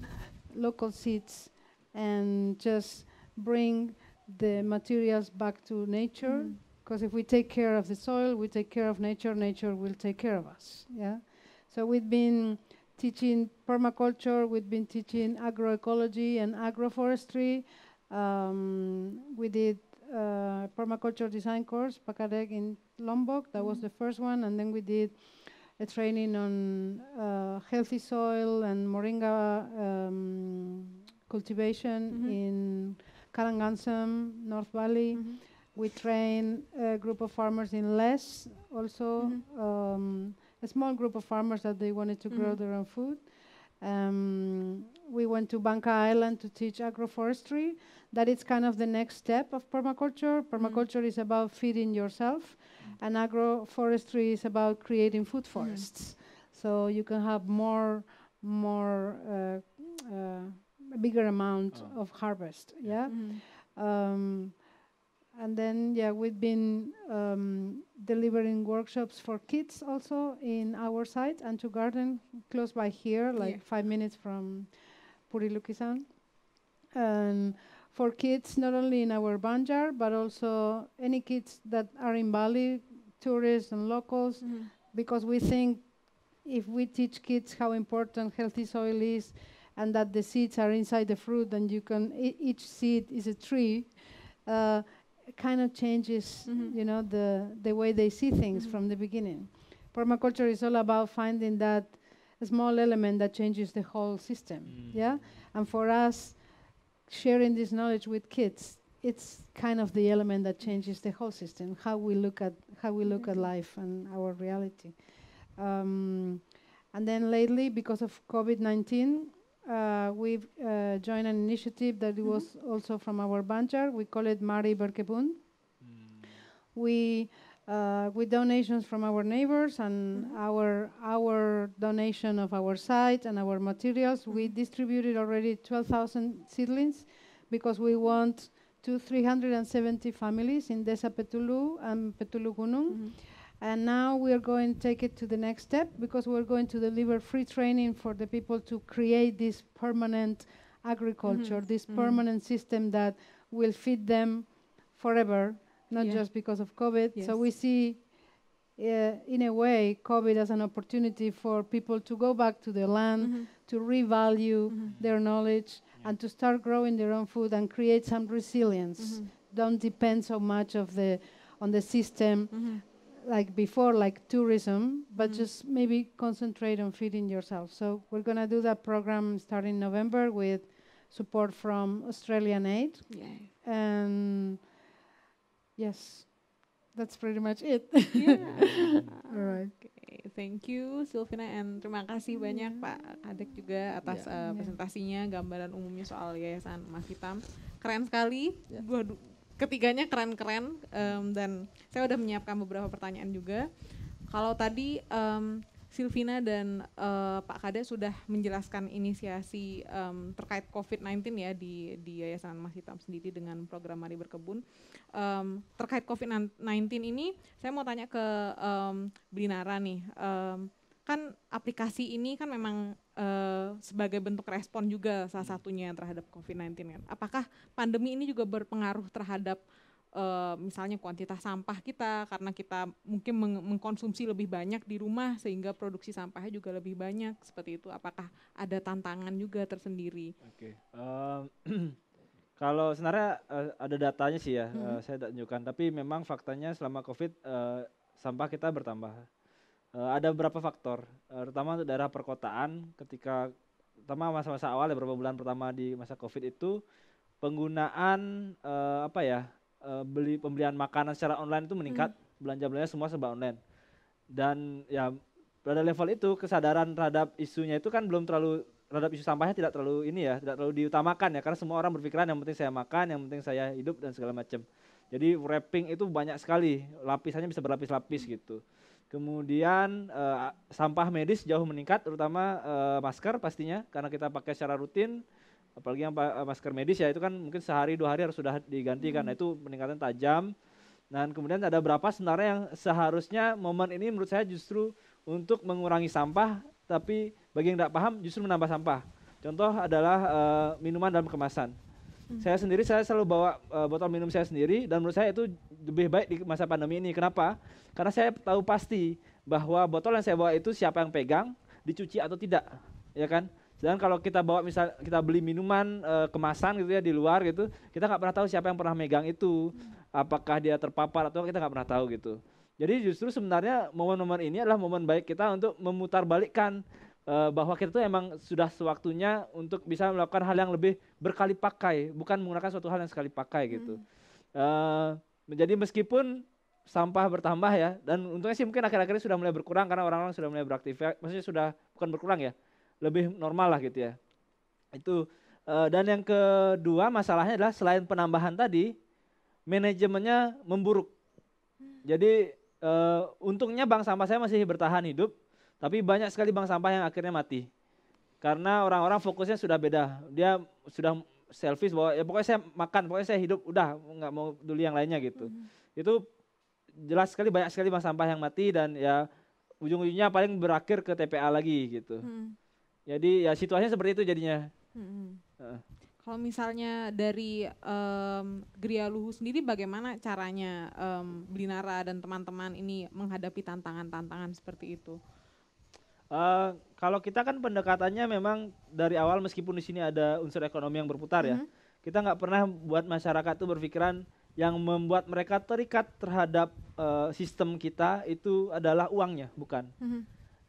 local seeds, and just bring the materials back to nature. Because mm-hmm. mm. if we take care of the soil, we take care of nature. Nature will take care of us. Yeah. So we've been teaching permaculture, we've been teaching agroecology and agroforestry. Um, we did uh, permaculture design course, Pacarec in Lombok, that mm was the first one, and then we did a training on uh, healthy soil and moringa um, cultivation mm -hmm. in Karangansam, North Valley. Mm -hmm. We train a group of farmers in Les also. Mm-hmm. Um, a small group of farmers that they wanted to mm -hmm. grow mm-hmm. their own food. Um, we went to Banca Island to teach agroforestry. That it's kind of the next step of permaculture. Mm-hmm. Permaculture mm -hmm. is about feeding yourself, mm -hmm. and agroforestry is about creating food mm-hmm. forests. So you can have more, more, uh, uh, bigger amount oh. of harvest. Yeah. Um, and then, yeah, we've been um, delivering workshops for kids also in our site and to garden close by here, like yeah. five minutes from Purilukisan. And for kids, not only in our Banjar, but also any kids that are in Bali, tourists and locals, mm -hmm. because we think if we teach kids how important healthy soil is and that the seeds are inside the fruit and you can, each seed is a tree. Uh, kind of changes, mm-hmm. you know, the, the way they see things mm-hmm. from the beginning. Permaculture is all about finding that small element that changes the whole system, mm. yeah? And for us, sharing this knowledge with kids, it's kind of the element that changes the whole system, how we look at, how we look at mm-hmm. life and our reality. Um, and then lately, because of COVID-19, uh, we uh, joined an initiative that mm -hmm. was also from our banjar. We call it Mari Berkebun. Mm. We uh, with donations from our neighbors and mm -hmm. our our donation of our site and our materials, -hmm. we mm-hmm. distributed already 12,000 seedlings because we want to 370 families in Desa Petulu and Petulu Gunung mm-hmm. And now we are going to take it to the next step because we're going to deliver free training for the people to create this permanent agriculture, mm -hmm. this mm -hmm. permanent system that will feed them forever, not yeah. just because of COVID. Yes. So we see, uh, in a way, COVID as an opportunity for people to go back to the land, mm -hmm. to revalue mm-hmm. their knowledge, yeah. and to start growing their own food and create some resilience. Mm-hmm. Don't depend so much of the on the system mm-hmm like before, like tourism, but mm. just maybe concentrate on feeding yourself. So we're going to do that program starting November with support from Australian Aid. Yeah. And yes, that's pretty much it. Yeah. Alright. Okay, thank you Silvina and terima kasih yeah. Mm. banyak Pak Kadek juga atas yeah. uh, presentasinya, gambaran umumnya soal Yayasan Mas Hitam. Keren sekali. Yeah. Waduh ketiganya keren-keren um, dan saya udah menyiapkan beberapa pertanyaan juga. Kalau tadi um, Silvina dan uh, Pak Kade sudah menjelaskan inisiasi um, terkait COVID-19 ya di, di Yayasan Mas Hitam sendiri dengan program Mari Berkebun. Um, terkait COVID-19 ini, saya mau tanya ke um, Binara nih. Um, kan aplikasi ini kan memang uh, sebagai bentuk respon juga salah hmm. satunya terhadap COVID-19 kan. Apakah pandemi ini juga berpengaruh terhadap uh, misalnya kuantitas sampah kita karena kita mungkin meng mengkonsumsi lebih banyak di rumah sehingga produksi sampahnya juga lebih banyak seperti itu. Apakah ada tantangan juga tersendiri? Oke. Okay. Um, kalau sebenarnya uh, ada datanya sih ya, hmm. uh, saya tidak tunjukkan. Tapi memang faktanya selama COVID uh, sampah kita bertambah uh, ada beberapa faktor. Uh, eh, pertama untuk daerah perkotaan ketika pertama masa-masa awal ya beberapa bulan pertama di masa Covid itu penggunaan uh, apa ya? Uh, beli pembelian makanan secara online itu meningkat, hmm. belanja-belanja semua serba online. Dan ya pada level itu kesadaran terhadap isunya itu kan belum terlalu terhadap isu sampahnya tidak terlalu ini ya, tidak terlalu diutamakan ya karena semua orang berpikiran yang penting saya makan, yang penting saya hidup dan segala macam. Jadi wrapping itu banyak sekali, lapisannya bisa berlapis-lapis gitu. Kemudian uh, sampah medis jauh meningkat, terutama uh, masker pastinya karena kita pakai secara rutin, apalagi yang uh, masker medis ya itu kan mungkin sehari dua hari harus sudah diganti, nah, Hmm. itu peningkatan tajam. Nah kemudian ada berapa sebenarnya yang seharusnya momen ini menurut saya justru untuk mengurangi sampah, tapi bagi yang tidak paham justru menambah sampah. Contoh adalah uh, minuman dalam kemasan Hmm. Saya sendiri saya selalu bawa uh, botol minum saya sendiri dan menurut saya itu lebih baik di masa pandemi ini. Kenapa? Karena saya tahu pasti bahwa botol yang saya bawa itu siapa yang pegang, dicuci atau tidak, ya kan? Sedangkan kalau kita bawa misal kita beli minuman e, kemasan gitu ya di luar gitu, kita nggak pernah tahu siapa yang pernah megang itu, hmm. apakah dia terpapar atau kita nggak pernah tahu gitu. Jadi justru sebenarnya momen-momen ini adalah momen baik kita untuk memutarbalikkan Eh, bahwa kita tuh emang sudah sewaktunya untuk bisa melakukan hal yang lebih berkali pakai, bukan menggunakan suatu hal yang sekali pakai gitu. Hmm. Uh, eh, menjadi meskipun sampah bertambah ya, dan untungnya sih mungkin akhir-akhir ini sudah mulai berkurang karena orang-orang sudah mulai beraktif, ya. maksudnya sudah bukan berkurang ya, lebih normal lah gitu ya. Itu uh, dan yang kedua masalahnya adalah selain penambahan tadi, manajemennya memburuk. Hmm. Jadi uh, untungnya bank sampah saya masih bertahan hidup tapi banyak sekali bank sampah yang akhirnya mati. Karena orang-orang fokusnya sudah beda. Dia sudah selfish bahwa ya pokoknya saya makan, pokoknya saya hidup, udah nggak mau peduli yang lainnya gitu. -hmm. Itu jelas sekali banyak sekali bank sampah yang mati dan ya ujung-ujungnya paling berakhir ke TPA lagi gitu. Mm. Jadi ya situasinya seperti itu jadinya. Mm -hmm. Kalau misalnya dari um, Gria Luhu sendiri bagaimana caranya um, mmm, Blinara dan teman-teman ini menghadapi tantangan-tantangan seperti itu? Eh, kalau kita kan pendekatannya memang dari awal meskipun di sini ada unsur ekonomi yang berputar mm -hmm. ya, mm-hmm. kita nggak pernah buat masyarakat itu berpikiran yang membuat mereka terikat terhadap uh, sistem kita itu adalah uangnya, bukan. Mm -hmm.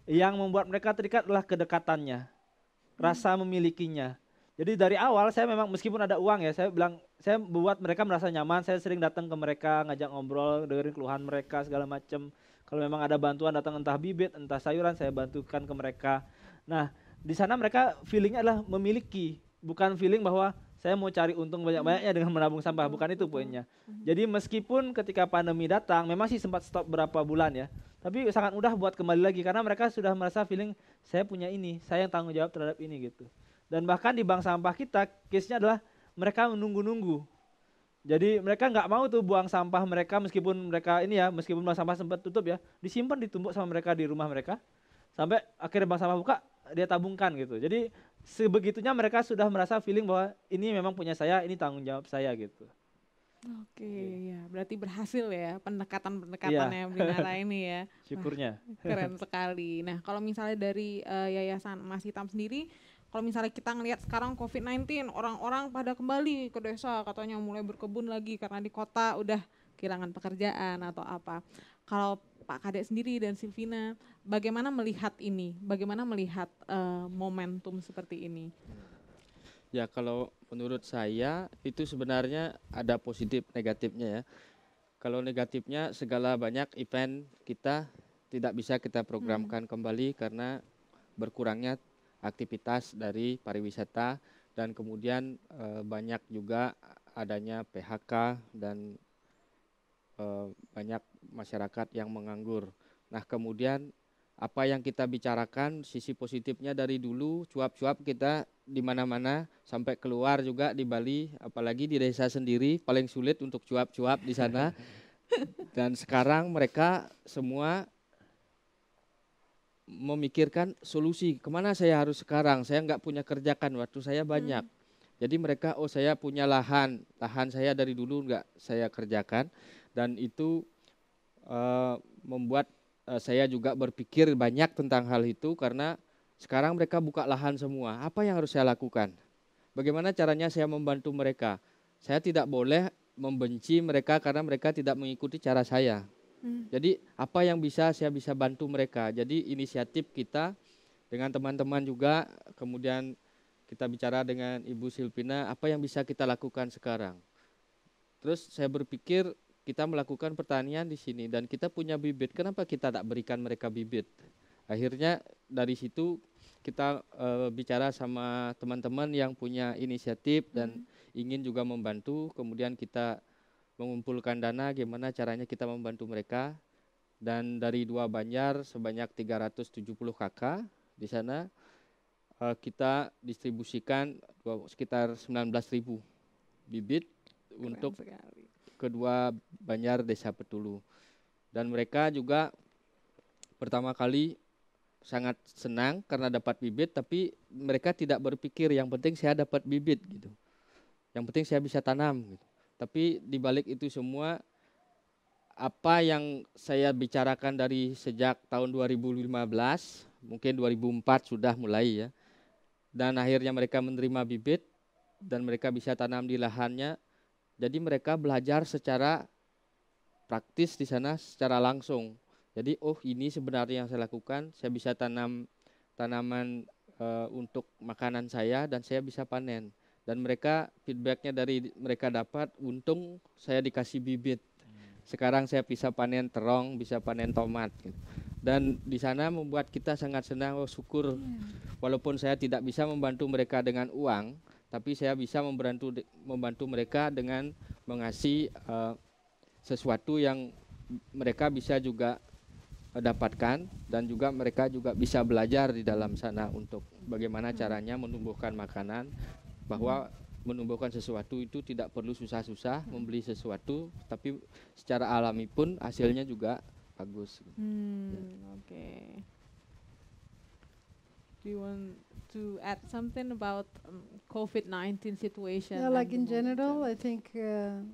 Yang membuat mereka terikat adalah kedekatannya, mm -hmm. rasa memilikinya. Jadi dari awal saya memang meskipun ada uang ya, saya bilang saya buat mereka merasa nyaman. Saya sering datang ke mereka, ngajak ngobrol, dengerin keluhan mereka segala macam. Kalau memang ada bantuan datang entah bibit, entah sayuran, saya bantukan ke mereka. Nah, di sana mereka feelingnya adalah memiliki, bukan feeling bahwa saya mau cari untung banyak-banyaknya dengan menabung sampah, bukan itu poinnya. Mm-hmm. Jadi meskipun ketika pandemi datang, memang sih sempat stop berapa bulan ya, tapi sangat mudah buat kembali lagi karena mereka sudah merasa feeling saya punya ini, saya yang tanggung jawab terhadap ini gitu. Dan bahkan di bank sampah kita, case-nya adalah mereka menunggu-nunggu jadi mereka nggak mau tuh buang sampah mereka meskipun mereka ini ya meskipun buang sampah sempat tutup ya disimpan ditumpuk sama mereka di rumah mereka sampai akhirnya bang sampah buka dia tabungkan gitu. Jadi sebegitunya mereka sudah merasa feeling bahwa ini memang punya saya ini tanggung jawab saya gitu. Oke, okay, ya berarti berhasil ya pendekatan pendekatannya yeah. Binara ini ya. Syukurnya. keren sekali. Nah, kalau misalnya dari uh, Yayasan Mas Hitam sendiri, kalau misalnya kita ngelihat sekarang COVID-19 orang-orang pada kembali ke desa katanya mulai berkebun lagi karena di kota udah kehilangan pekerjaan atau apa. Kalau Pak Kadek sendiri dan Silvina, bagaimana melihat ini? Bagaimana melihat uh, momentum seperti ini? Ya kalau menurut saya itu sebenarnya ada positif negatifnya ya. Kalau negatifnya segala banyak event kita tidak bisa kita programkan hmm. kembali karena berkurangnya aktivitas dari pariwisata dan kemudian e, banyak juga adanya PHK dan e, banyak masyarakat yang menganggur. Nah, kemudian apa yang kita bicarakan sisi positifnya dari dulu cuap-cuap kita di mana-mana sampai keluar juga di Bali apalagi di desa sendiri paling sulit untuk cuap-cuap di sana dan sekarang mereka semua memikirkan solusi kemana saya harus sekarang saya nggak punya kerjakan waktu saya banyak hmm. jadi mereka oh saya punya lahan lahan saya dari dulu nggak saya kerjakan dan itu uh, membuat uh, saya juga berpikir banyak tentang hal itu karena sekarang mereka buka lahan semua apa yang harus saya lakukan bagaimana caranya saya membantu mereka saya tidak boleh membenci mereka karena mereka tidak mengikuti cara saya Hmm. Jadi apa yang bisa saya bisa bantu mereka. Jadi inisiatif kita dengan teman-teman juga, kemudian kita bicara dengan Ibu Silpina apa yang bisa kita lakukan sekarang. Terus saya berpikir kita melakukan pertanian di sini dan kita punya bibit, kenapa kita tak berikan mereka bibit? Akhirnya dari situ kita e, bicara sama teman-teman yang punya inisiatif dan hmm. ingin juga membantu, kemudian kita mengumpulkan dana gimana caranya kita membantu mereka dan dari dua Banjar sebanyak 370 KK di sana uh, kita distribusikan sekitar 19.000 bibit Keren untuk sekali. kedua Banjar Desa Petulu dan mereka juga pertama kali sangat senang karena dapat bibit tapi mereka tidak berpikir yang penting saya dapat bibit gitu yang penting saya bisa tanam gitu tapi di balik itu semua, apa yang saya bicarakan dari sejak tahun 2015, mungkin 2004 sudah mulai ya. Dan akhirnya mereka menerima bibit dan mereka bisa tanam di lahannya. Jadi mereka belajar secara praktis di sana secara langsung. Jadi oh ini sebenarnya yang saya lakukan, saya bisa tanam tanaman e, untuk makanan saya dan saya bisa panen dan mereka feedbacknya dari mereka dapat untung saya dikasih bibit sekarang saya bisa panen terong bisa panen tomat gitu. dan di sana membuat kita sangat senang oh, syukur iya. walaupun saya tidak bisa membantu mereka dengan uang tapi saya bisa membantu membantu mereka dengan mengasih uh, sesuatu yang mereka bisa juga eh, dapatkan dan juga mereka juga bisa belajar di dalam sana untuk bagaimana caranya menumbuhkan makanan bahwa menumbuhkan sesuatu itu tidak perlu susah-susah membeli sesuatu tapi secara alami pun hasilnya juga bagus. Hmm, ya. Oke. Okay. Do you want to add something about um, COVID-19 situation? Yeah, like in general, I think, uh,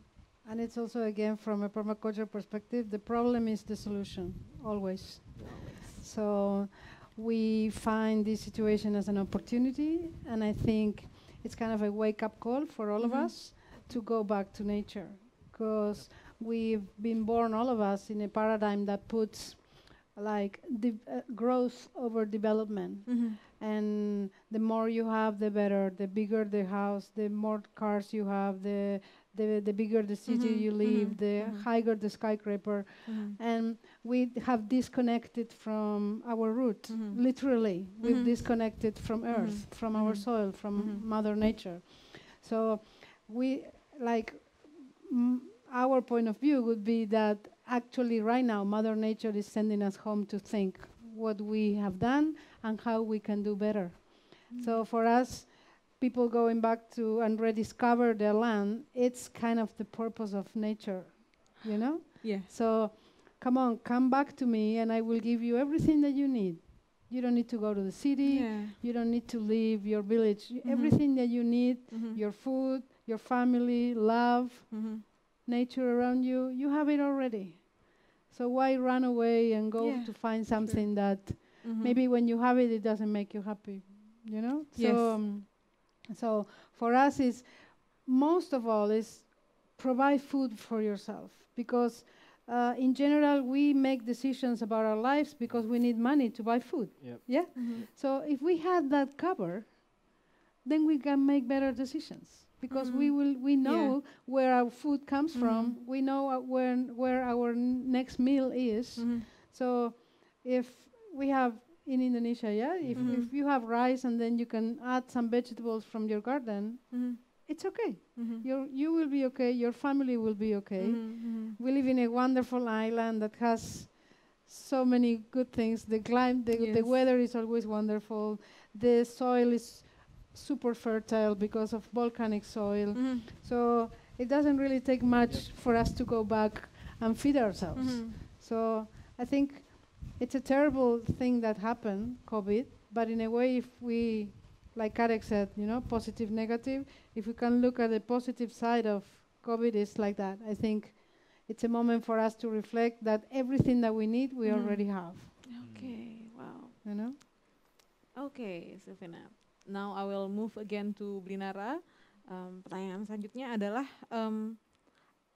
and it's also again from a permaculture perspective, the problem is the solution always. So we find this situation as an opportunity, and I think it's kind of a wake up call for all mm-hmm. of us to go back to nature because we've been born, all of us, in a paradigm that puts like uh, growth over development. Mm-hmm. And the more you have, the better. The bigger the house, the more cars you have, the the, the bigger the city mm-hmm. you live, mm-hmm. the mm-hmm. higher the skyscraper. Mm-hmm. And we have disconnected from our root. Mm-hmm. Literally, we've mm-hmm. disconnected from mm-hmm. Earth, from our mm-hmm. soil, from mm-hmm. Mother Nature. So we like m- our point of view would be that actually right now Mother Nature is sending us home to think what we have done and how we can do better. So for us, people going back to and rediscover their land, it's kind of the purpose of nature, you know? Yeah. So come on, come back to me and I will give you everything that you need. You don't need to go to the city. Yeah. You don't need to leave your village. Mm-hmm. Everything that you need, mm-hmm. your food, your family, love, mm-hmm. nature around you, you have it already. So why run away and go yeah. to find something that mm-hmm. maybe when you have it, it doesn't make you happy, you know? Yes. So, um, so for us, is most of all is provide food for yourself because uh, in general, we make decisions about our lives because we need money to buy food. Yep. Yeah? Mm -hmm. So if we had that cover, then we can make better decisions because mm -hmm. we mm-hmm. will we know yeah. where our food comes mm -hmm. from. We know uh, where where our next meal is. Mm-hmm. So if we have in Indonesia, yeah, if, mm-hmm. if you have rice and then you can add some vegetables from your garden it's okay. Mm-hmm. You you will be okay. Your family will be okay. Mm-hmm, mm-hmm. We live in a wonderful island that has so many good things. The climate, the, yes. the weather is always wonderful. The soil is super fertile because of volcanic soil. Mm-hmm. So it doesn't really take much yep. for us to go back and feed ourselves. Mm-hmm. So I think it's a terrible thing that happened, COVID, but in a way, if we like Karek said, you know, positive, negative. If we can look at the positive side of COVID, it's like that. I think it's a moment for us to reflect that everything that we need, we mm. already have. Okay, wow. You know? Okay, Sufina. Now I will move again to Blinara. Um, pertanyaan selanjutnya adalah um,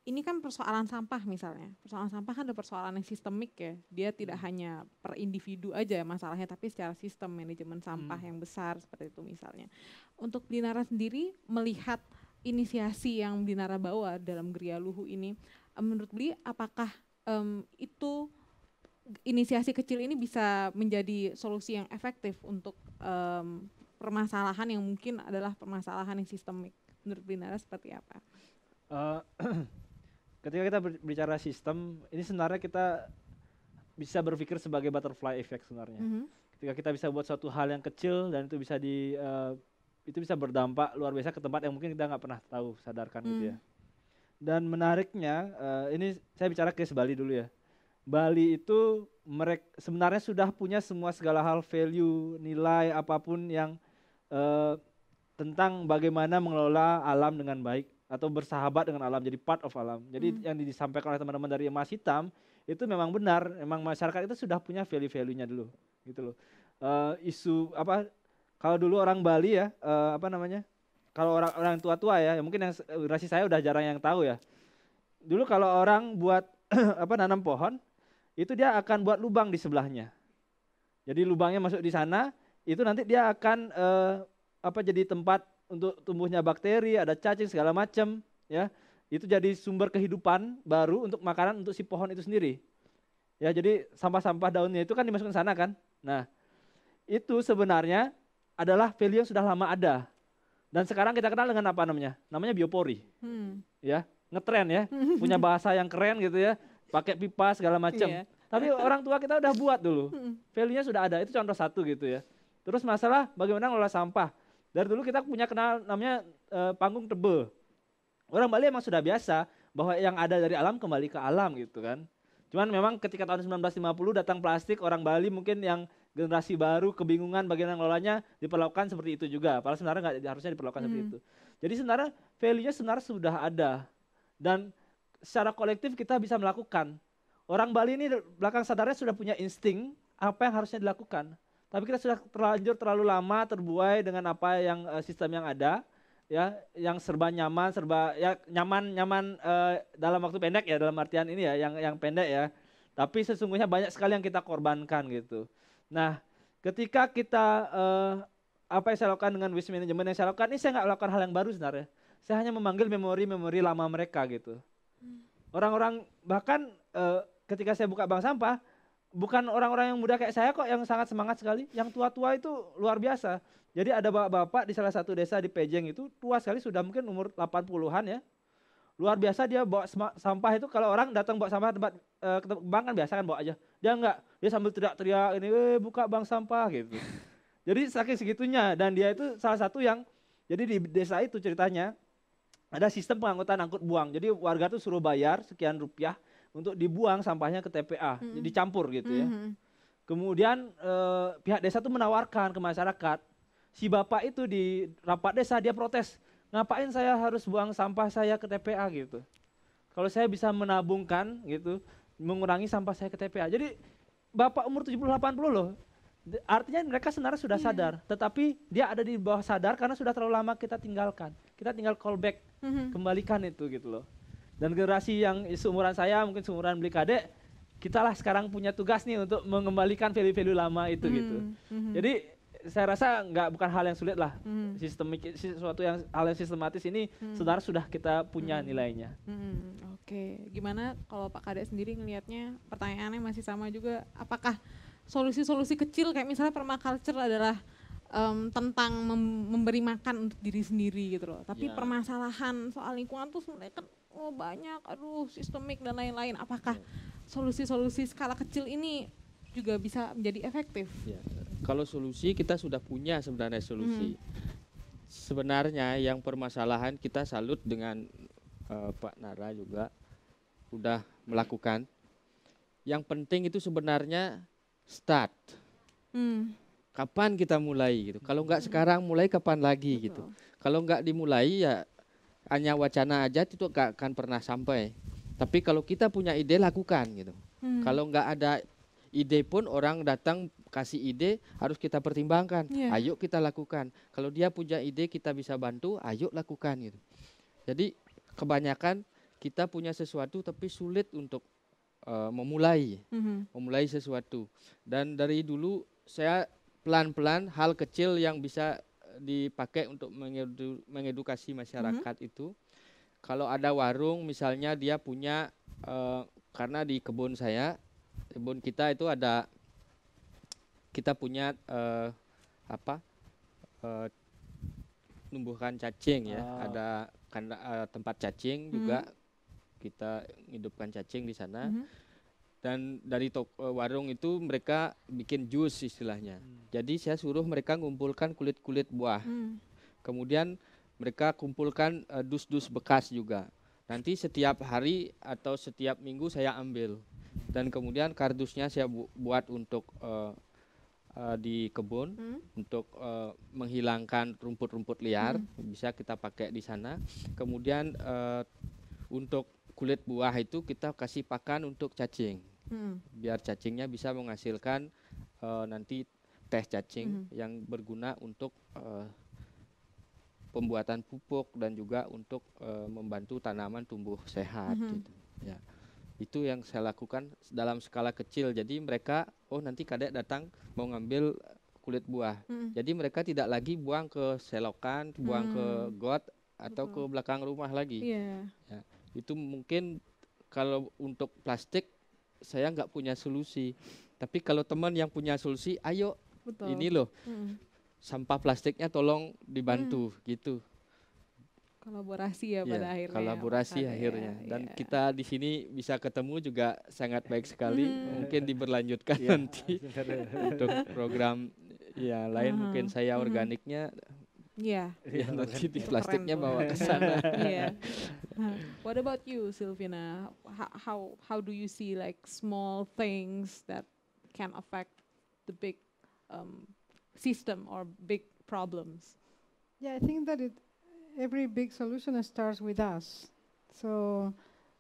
ini kan persoalan sampah misalnya. Persoalan sampah kan ada persoalan yang sistemik ya. Dia tidak hmm. hanya per individu aja ya masalahnya, tapi secara sistem manajemen sampah hmm. yang besar seperti itu misalnya. Untuk Dinara sendiri melihat inisiasi yang Dinara bawa dalam Geria Luhu ini, menurut Beli apakah um, itu inisiasi kecil ini bisa menjadi solusi yang efektif untuk um, permasalahan yang mungkin adalah permasalahan yang sistemik? Menurut Dinara seperti apa? Uh, ketika kita berbicara sistem ini sebenarnya kita bisa berpikir sebagai butterfly effect sebenarnya mm -hmm. ketika kita bisa buat suatu hal yang kecil dan itu bisa di uh, itu bisa berdampak luar biasa ke tempat yang mungkin kita nggak pernah tahu sadarkan mm. gitu ya mhm. dan menariknya uh, ini saya bicara case Bali dulu ya Bali itu merek sebenarnya sudah punya semua segala hal value nilai apapun yang uh, tentang bagaimana mengelola alam dengan baik atau bersahabat dengan alam jadi part of alam. Jadi hmm. yang disampaikan oleh teman-teman dari emas hitam itu memang benar, memang masyarakat itu sudah punya value-value-nya dulu, gitu loh. Uh, isu apa kalau dulu orang Bali ya, uh, apa namanya? Kalau orang orang tua-tua ya, ya mungkin yang generasi saya udah jarang yang tahu ya. Dulu kalau orang buat apa nanam pohon, itu dia akan buat lubang di sebelahnya. Jadi lubangnya masuk di sana, itu nanti dia akan uh, apa jadi tempat untuk tumbuhnya bakteri, ada cacing segala macam, ya. Itu jadi sumber kehidupan baru untuk makanan untuk si pohon itu sendiri. Ya, jadi sampah-sampah daunnya itu kan dimasukkan sana kan. Nah, itu sebenarnya adalah value yang sudah lama ada. Dan sekarang kita kenal dengan apa namanya? Namanya biopori. Hmm. Ya, ngetren ya, punya bahasa yang keren gitu ya, pakai pipa segala macam. Yeah. Tapi orang tua kita udah buat dulu. Hmm. Value-nya sudah ada. Itu contoh satu gitu ya. Terus masalah bagaimana ngelola sampah dari dulu kita punya kenal namanya e, panggung tebel. Orang Bali emang sudah biasa bahwa yang ada dari alam kembali ke alam gitu kan. Cuman memang ketika tahun 1950 datang plastik orang Bali mungkin yang generasi baru kebingungan bagian ngelolanya diperlakukan seperti itu juga. Padahal sebenarnya nggak harusnya diperlakukan hmm. seperti itu. Jadi sebenarnya value-nya sebenarnya sudah ada dan secara kolektif kita bisa melakukan. Orang Bali ini belakang sadarnya sudah punya insting apa yang harusnya dilakukan. Tapi kita sudah terlanjur terlalu lama terbuai dengan apa yang uh, sistem yang ada ya yang serba nyaman serba ya nyaman nyaman uh, dalam waktu pendek ya dalam artian ini ya yang yang pendek ya tapi sesungguhnya banyak sekali yang kita korbankan gitu nah ketika kita uh, apa yang saya lakukan dengan wish management yang saya lakukan ini saya nggak lakukan hal yang baru sebenarnya saya hanya memanggil memori-memori lama mereka gitu hmm. orang-orang bahkan uh, ketika saya buka bank sampah bukan orang-orang yang muda kayak saya kok yang sangat semangat sekali. Yang tua-tua itu luar biasa. Jadi ada bapak-bapak di salah satu desa di Pejeng itu tua sekali sudah mungkin umur 80-an ya. Luar biasa dia bawa sampah itu kalau orang datang bawa sampah tempat eh, ke ke bank kan biasa kan bawa aja. Dia enggak, dia sambil teriak-teriak ini eh, buka bank sampah gitu. jadi sakit segitunya dan dia itu salah satu yang jadi di desa itu ceritanya ada sistem pengangkutan angkut buang. Jadi warga tuh suruh bayar sekian rupiah untuk dibuang sampahnya ke TPA, -hmm. dicampur gitu ya. Kemudian eh, pihak desa itu menawarkan ke masyarakat, si bapak itu di rapat desa dia protes, ngapain saya harus buang sampah saya ke TPA gitu. Kalau saya bisa menabungkan gitu, mengurangi sampah saya ke TPA. Jadi bapak umur 70-80 loh, artinya mereka sebenarnya sudah yeah. sadar, tetapi dia ada di bawah sadar karena sudah terlalu lama kita tinggalkan. Kita tinggal callback, mm -hmm. kembalikan itu gitu loh. Dan generasi yang seumuran saya mungkin seumuran beli kadek, kita lah sekarang punya tugas nih untuk mengembalikan value-value lama itu hmm. gitu. Hmm. Jadi saya rasa nggak bukan hal yang sulit lah mm. sistemik sesuatu yang hal yang sistematis ini mm. saudara sudah kita punya mm. nilainya. Mm. Oke, okay. gimana kalau Pak Kadek sendiri ngelihatnya pertanyaannya masih sama juga, apakah solusi-solusi kecil kayak misalnya permaculture adalah um, tentang mem memberi makan untuk diri sendiri gitu loh, tapi yeah. permasalahan soal lingkungan tuh sebenarnya kan oh banyak, aduh sistemik dan lain-lain. Apakah solusi-solusi skala kecil ini juga bisa menjadi efektif? Ya. Kalau solusi kita sudah punya sebenarnya solusi. Hmm. Sebenarnya yang permasalahan kita salut dengan uh, Pak Nara juga sudah melakukan. Yang penting itu sebenarnya start. Hmm. Kapan kita mulai gitu? Kalau nggak sekarang mulai kapan lagi gitu? Betul. gitu? Kalau nggak dimulai ya hanya wacana aja itu gak akan pernah sampai. Tapi kalau kita punya ide lakukan gitu. Hmm. Kalau nggak ada ide pun orang datang kasih ide harus kita pertimbangkan. Yeah. Ayo kita lakukan. Kalau dia punya ide kita bisa bantu, ayo lakukan gitu. Jadi kebanyakan kita punya sesuatu tapi sulit untuk uh, memulai, mm-hmm. memulai sesuatu. Dan dari dulu saya pelan-pelan hal kecil yang bisa dipakai untuk mengedu, mengedukasi masyarakat mm -hmm. itu kalau ada warung misalnya dia punya uh, karena di kebun saya kebun kita itu ada kita punya uh, apa uh, eh, numbuhkan cacing ya oh. ada kanda, uh, tempat cacing hmm. juga mhm. kita hidupkan cacing di sana hmm dan dari toko eh, warung itu mereka bikin jus istilahnya. Hmm. Jadi saya suruh mereka ngumpulkan kulit-kulit buah. Hmm. Kemudian mereka kumpulkan eh, dus-dus uh, bekas juga. Nanti setiap hari atau setiap minggu saya ambil dan kemudian kardusnya saya bu buat untuk uh, uh, di kebun hmm? untuk uh, menghilangkan rumput-rumput liar hmm. bisa kita pakai di sana. Kemudian uh, untuk kulit buah itu kita kasih pakan untuk cacing hmm. biar cacingnya bisa menghasilkan uh, nanti teh cacing hmm. yang berguna untuk uh, pembuatan pupuk dan juga untuk uh, membantu tanaman tumbuh sehat hmm. gitu ya itu yang saya lakukan dalam skala kecil jadi mereka oh nanti kadek datang mau ngambil kulit buah hmm. jadi mereka tidak lagi buang ke selokan buang hmm. ke got atau Betul. ke belakang rumah lagi yeah. ya itu mungkin kalau untuk plastik saya nggak punya solusi tapi kalau teman yang punya solusi ayo Betul. ini loh hmm. sampah plastiknya tolong dibantu hmm. gitu kolaborasi ya, ya pada akhirnya kolaborasi ya, akhirnya iya. dan ya. kita di sini bisa ketemu juga sangat baik sekali hmm. mungkin diberlanjutkan iya. nanti untuk program ya lain -huh. mungkin saya hmm. organiknya hmm Yeah. Yeah. Yang titik plastiknya bawa ke sana. yeah. Uh-huh. What about you, Silvina? How, how how do you see like small things that can affect the big um, system or big problems? Yeah, I think that it every big solution starts with us. So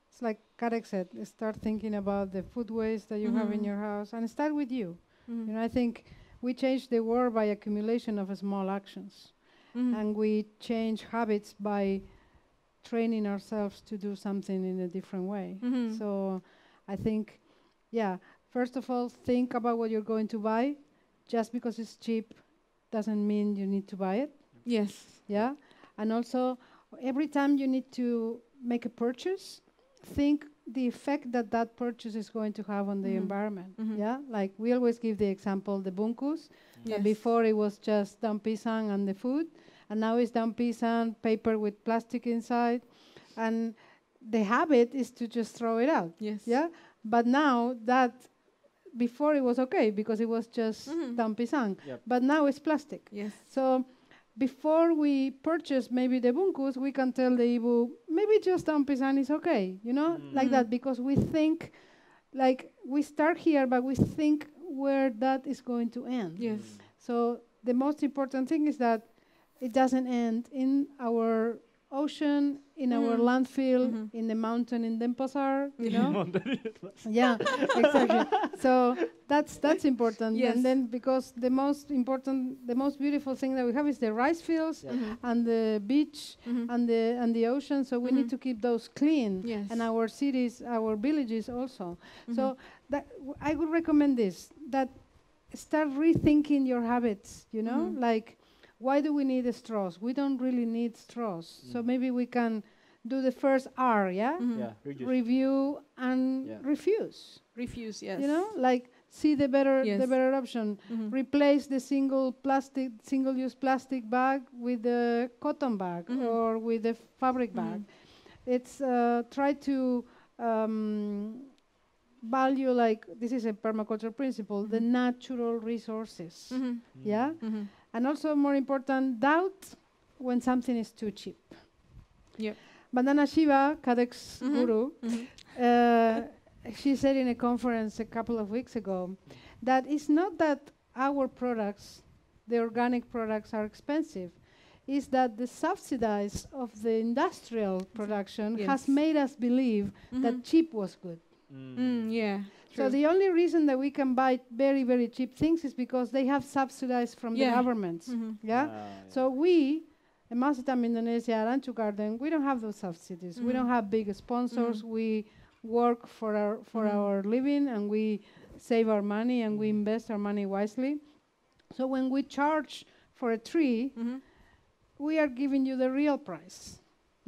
it's like Karek said, start thinking about the food waste that you mm -hmm. have in mm-hmm. your house and start with you. Mm -hmm. You know, I think we change the world by accumulation of small actions mm. and we change habits by training ourselves to do something in a different way. Mm-hmm. So I think, yeah, first of all, think about what you're going to buy. Just because it's cheap doesn't mean you need to buy it. Yes. Yeah. And also, every time you need to make a purchase, think the effect that that purchase is going to have on the mm-hmm. environment. Mm-hmm. Yeah, like we always give the example the bunkus. Yes. before it was just dumb pisang and the food, and now it's dumb pisang paper with plastic inside, and the habit is to just throw it out. Yes. Yeah, but now that before it was okay because it was just mm-hmm. dumb pisang, yep. but now it's plastic. Yes. So before we purchase maybe the bunkus, we can tell the Ibu, maybe just Pisani is okay, you know, mm. like that, because we think, like, we start here, but we think where that is going to end. Yes. Mm. So the most important thing is that it doesn't end in our ocean, in mm. our mm-hmm. landfill, mm -hmm. in the mountain, in Denpasar. You know? yeah, exactly. So that's that's important. Yes. And then because the most important, the most beautiful thing that we have is the rice fields yeah. Mm-hmm. and the beach -hmm. and the and the ocean. So we need mm-hmm. to keep those clean. Yes. And our cities, our villages also. So that I would recommend this that start rethinking your habits. You know, like why do we need straws? We don't really need straws. Mm. So maybe we can do the first R, yeah? Mm-hmm. Yeah, review and yeah. refuse. Refuse, yes. You know, like see the better yes. the better option. Mm-hmm. Replace the single plastic single use plastic bag with the cotton bag mm-hmm. or with the fabric mm-hmm. bag. It's uh, try to um, value like this is a permaculture principle the mm-hmm. natural resources mm-hmm. yeah and also, more important, doubt when something is too cheap. Yeah. Bandana Shiva, Kadex mm-hmm. Guru, mm-hmm. Uh, she said in a conference a couple of weeks ago that it's not that our products, the organic products, are expensive. Is that the subsidies of the industrial production yes. has made us believe mm-hmm. that cheap was good. Mm. Mm, yeah. True. So the only reason that we can buy very very cheap things is because they have subsidized from yeah. the governments. Mm-hmm. Yeah? Ah, yeah? So we in Macetam Indonesia Aranchu Garden, we don't have those subsidies. Mm-hmm. We don't mm-hmm. have big sponsors. Mm-hmm. We work for our for mm-hmm. our living and we save our money and we mm-hmm. invest our money wisely. So when we charge for a tree, we are giving you the real price.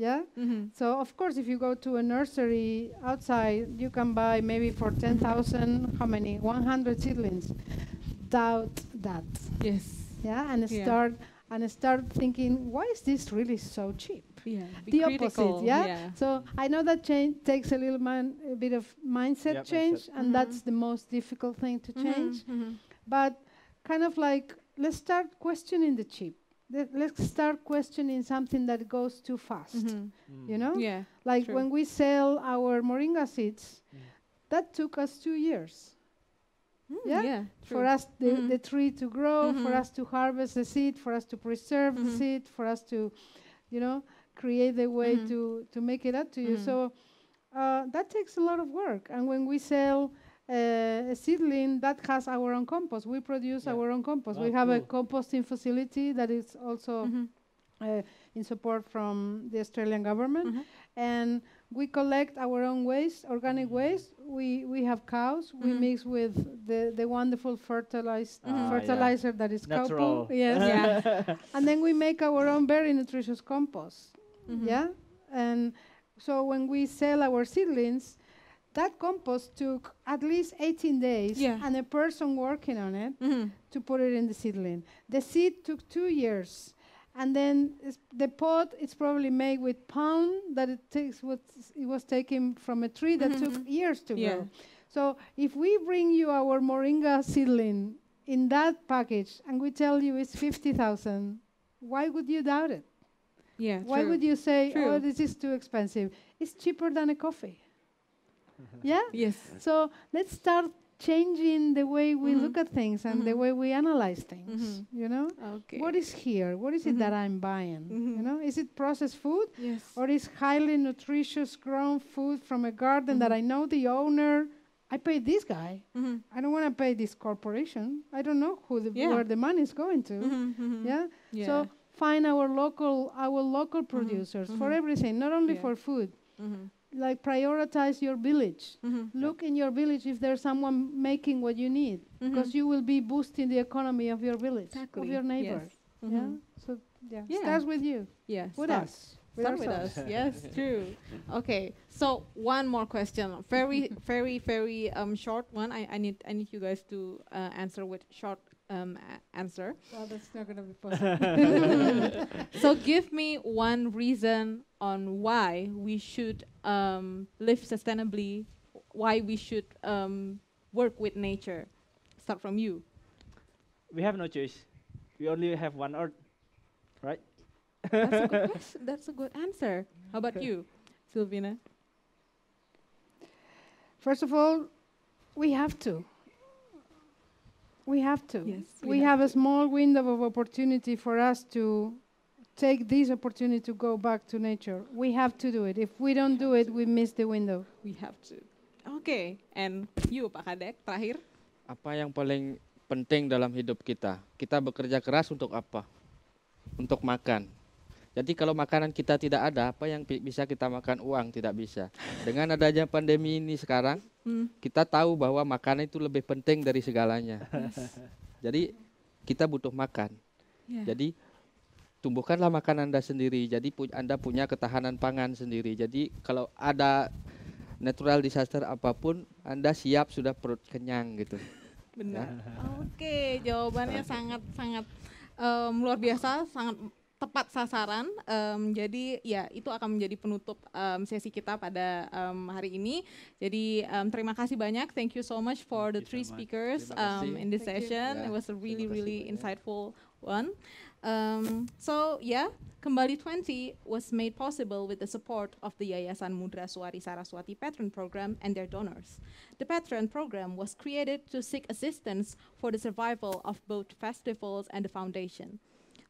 Yeah? Mm-hmm. So, of course, if you go to a nursery outside, you can buy maybe for 10,000, how many? 100 seedlings. Doubt that. Yes. Yeah? And yeah. start and start thinking, why is this really so cheap? Yeah, the critical, opposite, yeah? yeah? So I know that change takes a little man, a bit of mindset yep, change, mindset. and mm-hmm. that's the most difficult thing to mm-hmm, change. Mm-hmm. But kind of like, let's start questioning the cheap let's start questioning something that goes too fast. Mm-hmm. Mm. You know? Mm-hmm. Yeah. Like true. when we sell our moringa seeds, mm. that took us two years. Mm, yeah? yeah for us, the, mm-hmm. the tree to grow, mm-hmm. for us to harvest the seed, for us to preserve the mm-hmm. seed, for us to, you know, create the way mm-hmm. to, to make it up to you. So uh, that takes a lot of work. And when we sell uh, seedling that has our own compost. We produce yeah. our own compost. Oh we ah, have cool. a composting facility that is also mm-hmm. uh, in support from the Australian government, mm-hmm. and we collect our own waste, organic mm-hmm. waste. We we have cows. Mm-hmm. We mix with the, the wonderful fertilized ah, fertilizer yeah. that is cow poo. Yes. yeah. and then we make our own very nutritious compost. Mm-hmm. Yeah. And so when we sell our seedlings, that compost took at least 18 days yeah. and a person working on it mm-hmm. to put it in the seedling. The seed took two years. And then the pot is probably made with pound that it takes what it was taken from a tree that mm-hmm. took mm-hmm. years to yeah. grow. So if we bring you our moringa seedling in that package and we tell you it's 50,000, why would you doubt it? Yeah, why true. would you say, oh, true. oh, this is too expensive? It's cheaper than a coffee. yeah? Yes. So let's start changing the way we mm-hmm. look at things and mm-hmm. the way we analyze things. Mm-hmm. You know, okay. what is here? What is it that mm-hmm. I'm buying? Mm-hmm. You know, is it processed food, yes. or is highly nutritious grown food from a garden that mm-hmm. I know the owner? I pay this guy. I don't want to pay this corporation. I don't know who the yeah. where the money is going to. Yeah? yeah? So find our local our local producers for everything, not only yeah. for food like prioritize your village. Mm-hmm. Look in your village if there's someone making what you need, because mm-hmm. you will be boosting the economy of your village, exactly. of your neighbors. Yes. Mm-hmm. Yeah. So yeah. yeah, starts with you. Yeah, with starts. us. With Start ourselves. with us. yes, true. Okay, so one more question, very, very, very um, short one. I, I need I need you guys to uh, answer with short um, answer. Well, that's not going to be possible. so, give me one reason on why we should um, live sustainably, why we should um, work with nature. Start from you. We have no choice. We only have one Earth, right? That's a good question. That's a good answer. How about you, Silvina? First of all, we have to. We have to. Yes, we, we have, have a small window of opportunity for us to take this opportunity to go back to nature. We have to do it. If we don't do it, we miss the window. We have to. okay. and you Pak Kadek, terakhir. Apa yang paling penting dalam hidup kita? Kita bekerja keras untuk apa? Untuk makan. Jadi kalau makanan kita tidak ada, apa yang bisa kita makan uang tidak bisa. Dengan adanya pandemi ini sekarang, hmm. kita tahu bahwa makanan itu lebih penting dari segalanya. Jadi kita butuh makan. Yeah. Jadi tumbuhkanlah makanan Anda sendiri. Jadi pu Anda punya ketahanan pangan sendiri. Jadi kalau ada natural disaster apapun, Anda siap sudah perut kenyang gitu. Benar. Ya? Oke, okay, jawabannya sangat sangat um, luar biasa, sangat tepat sasaran. Um, jadi ya itu akan menjadi penutup um, sesi kita pada um, hari ini. Jadi um, terima kasih banyak. Thank you so much for the three speakers um, in this session. It was a really really insightful one. Um, so yeah, Kembali 20 was made possible with the support of the Yayasan Mudra Suwari Saraswati Patron Program and their donors. The Patron Program was created to seek assistance for the survival of both festivals and the foundation.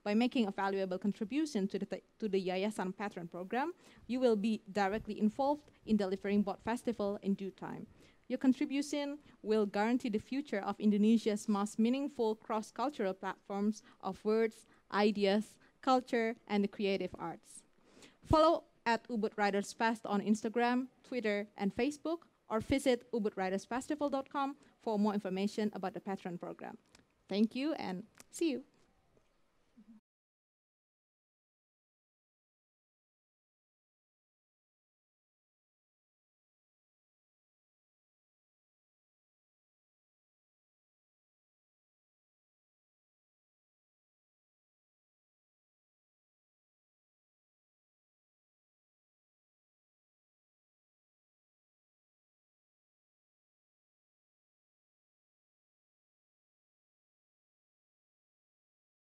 By making a valuable contribution to the, to the Yayasan Patron Program, you will be directly involved in delivering Bot Festival in due time. Your contribution will guarantee the future of Indonesia's most meaningful cross-cultural platforms of words, ideas, culture, and the creative arts. Follow at Ubud Writers Fest on Instagram, Twitter, and Facebook, or visit ubudwritersfestival.com for more information about the Patron program. Thank you and see you.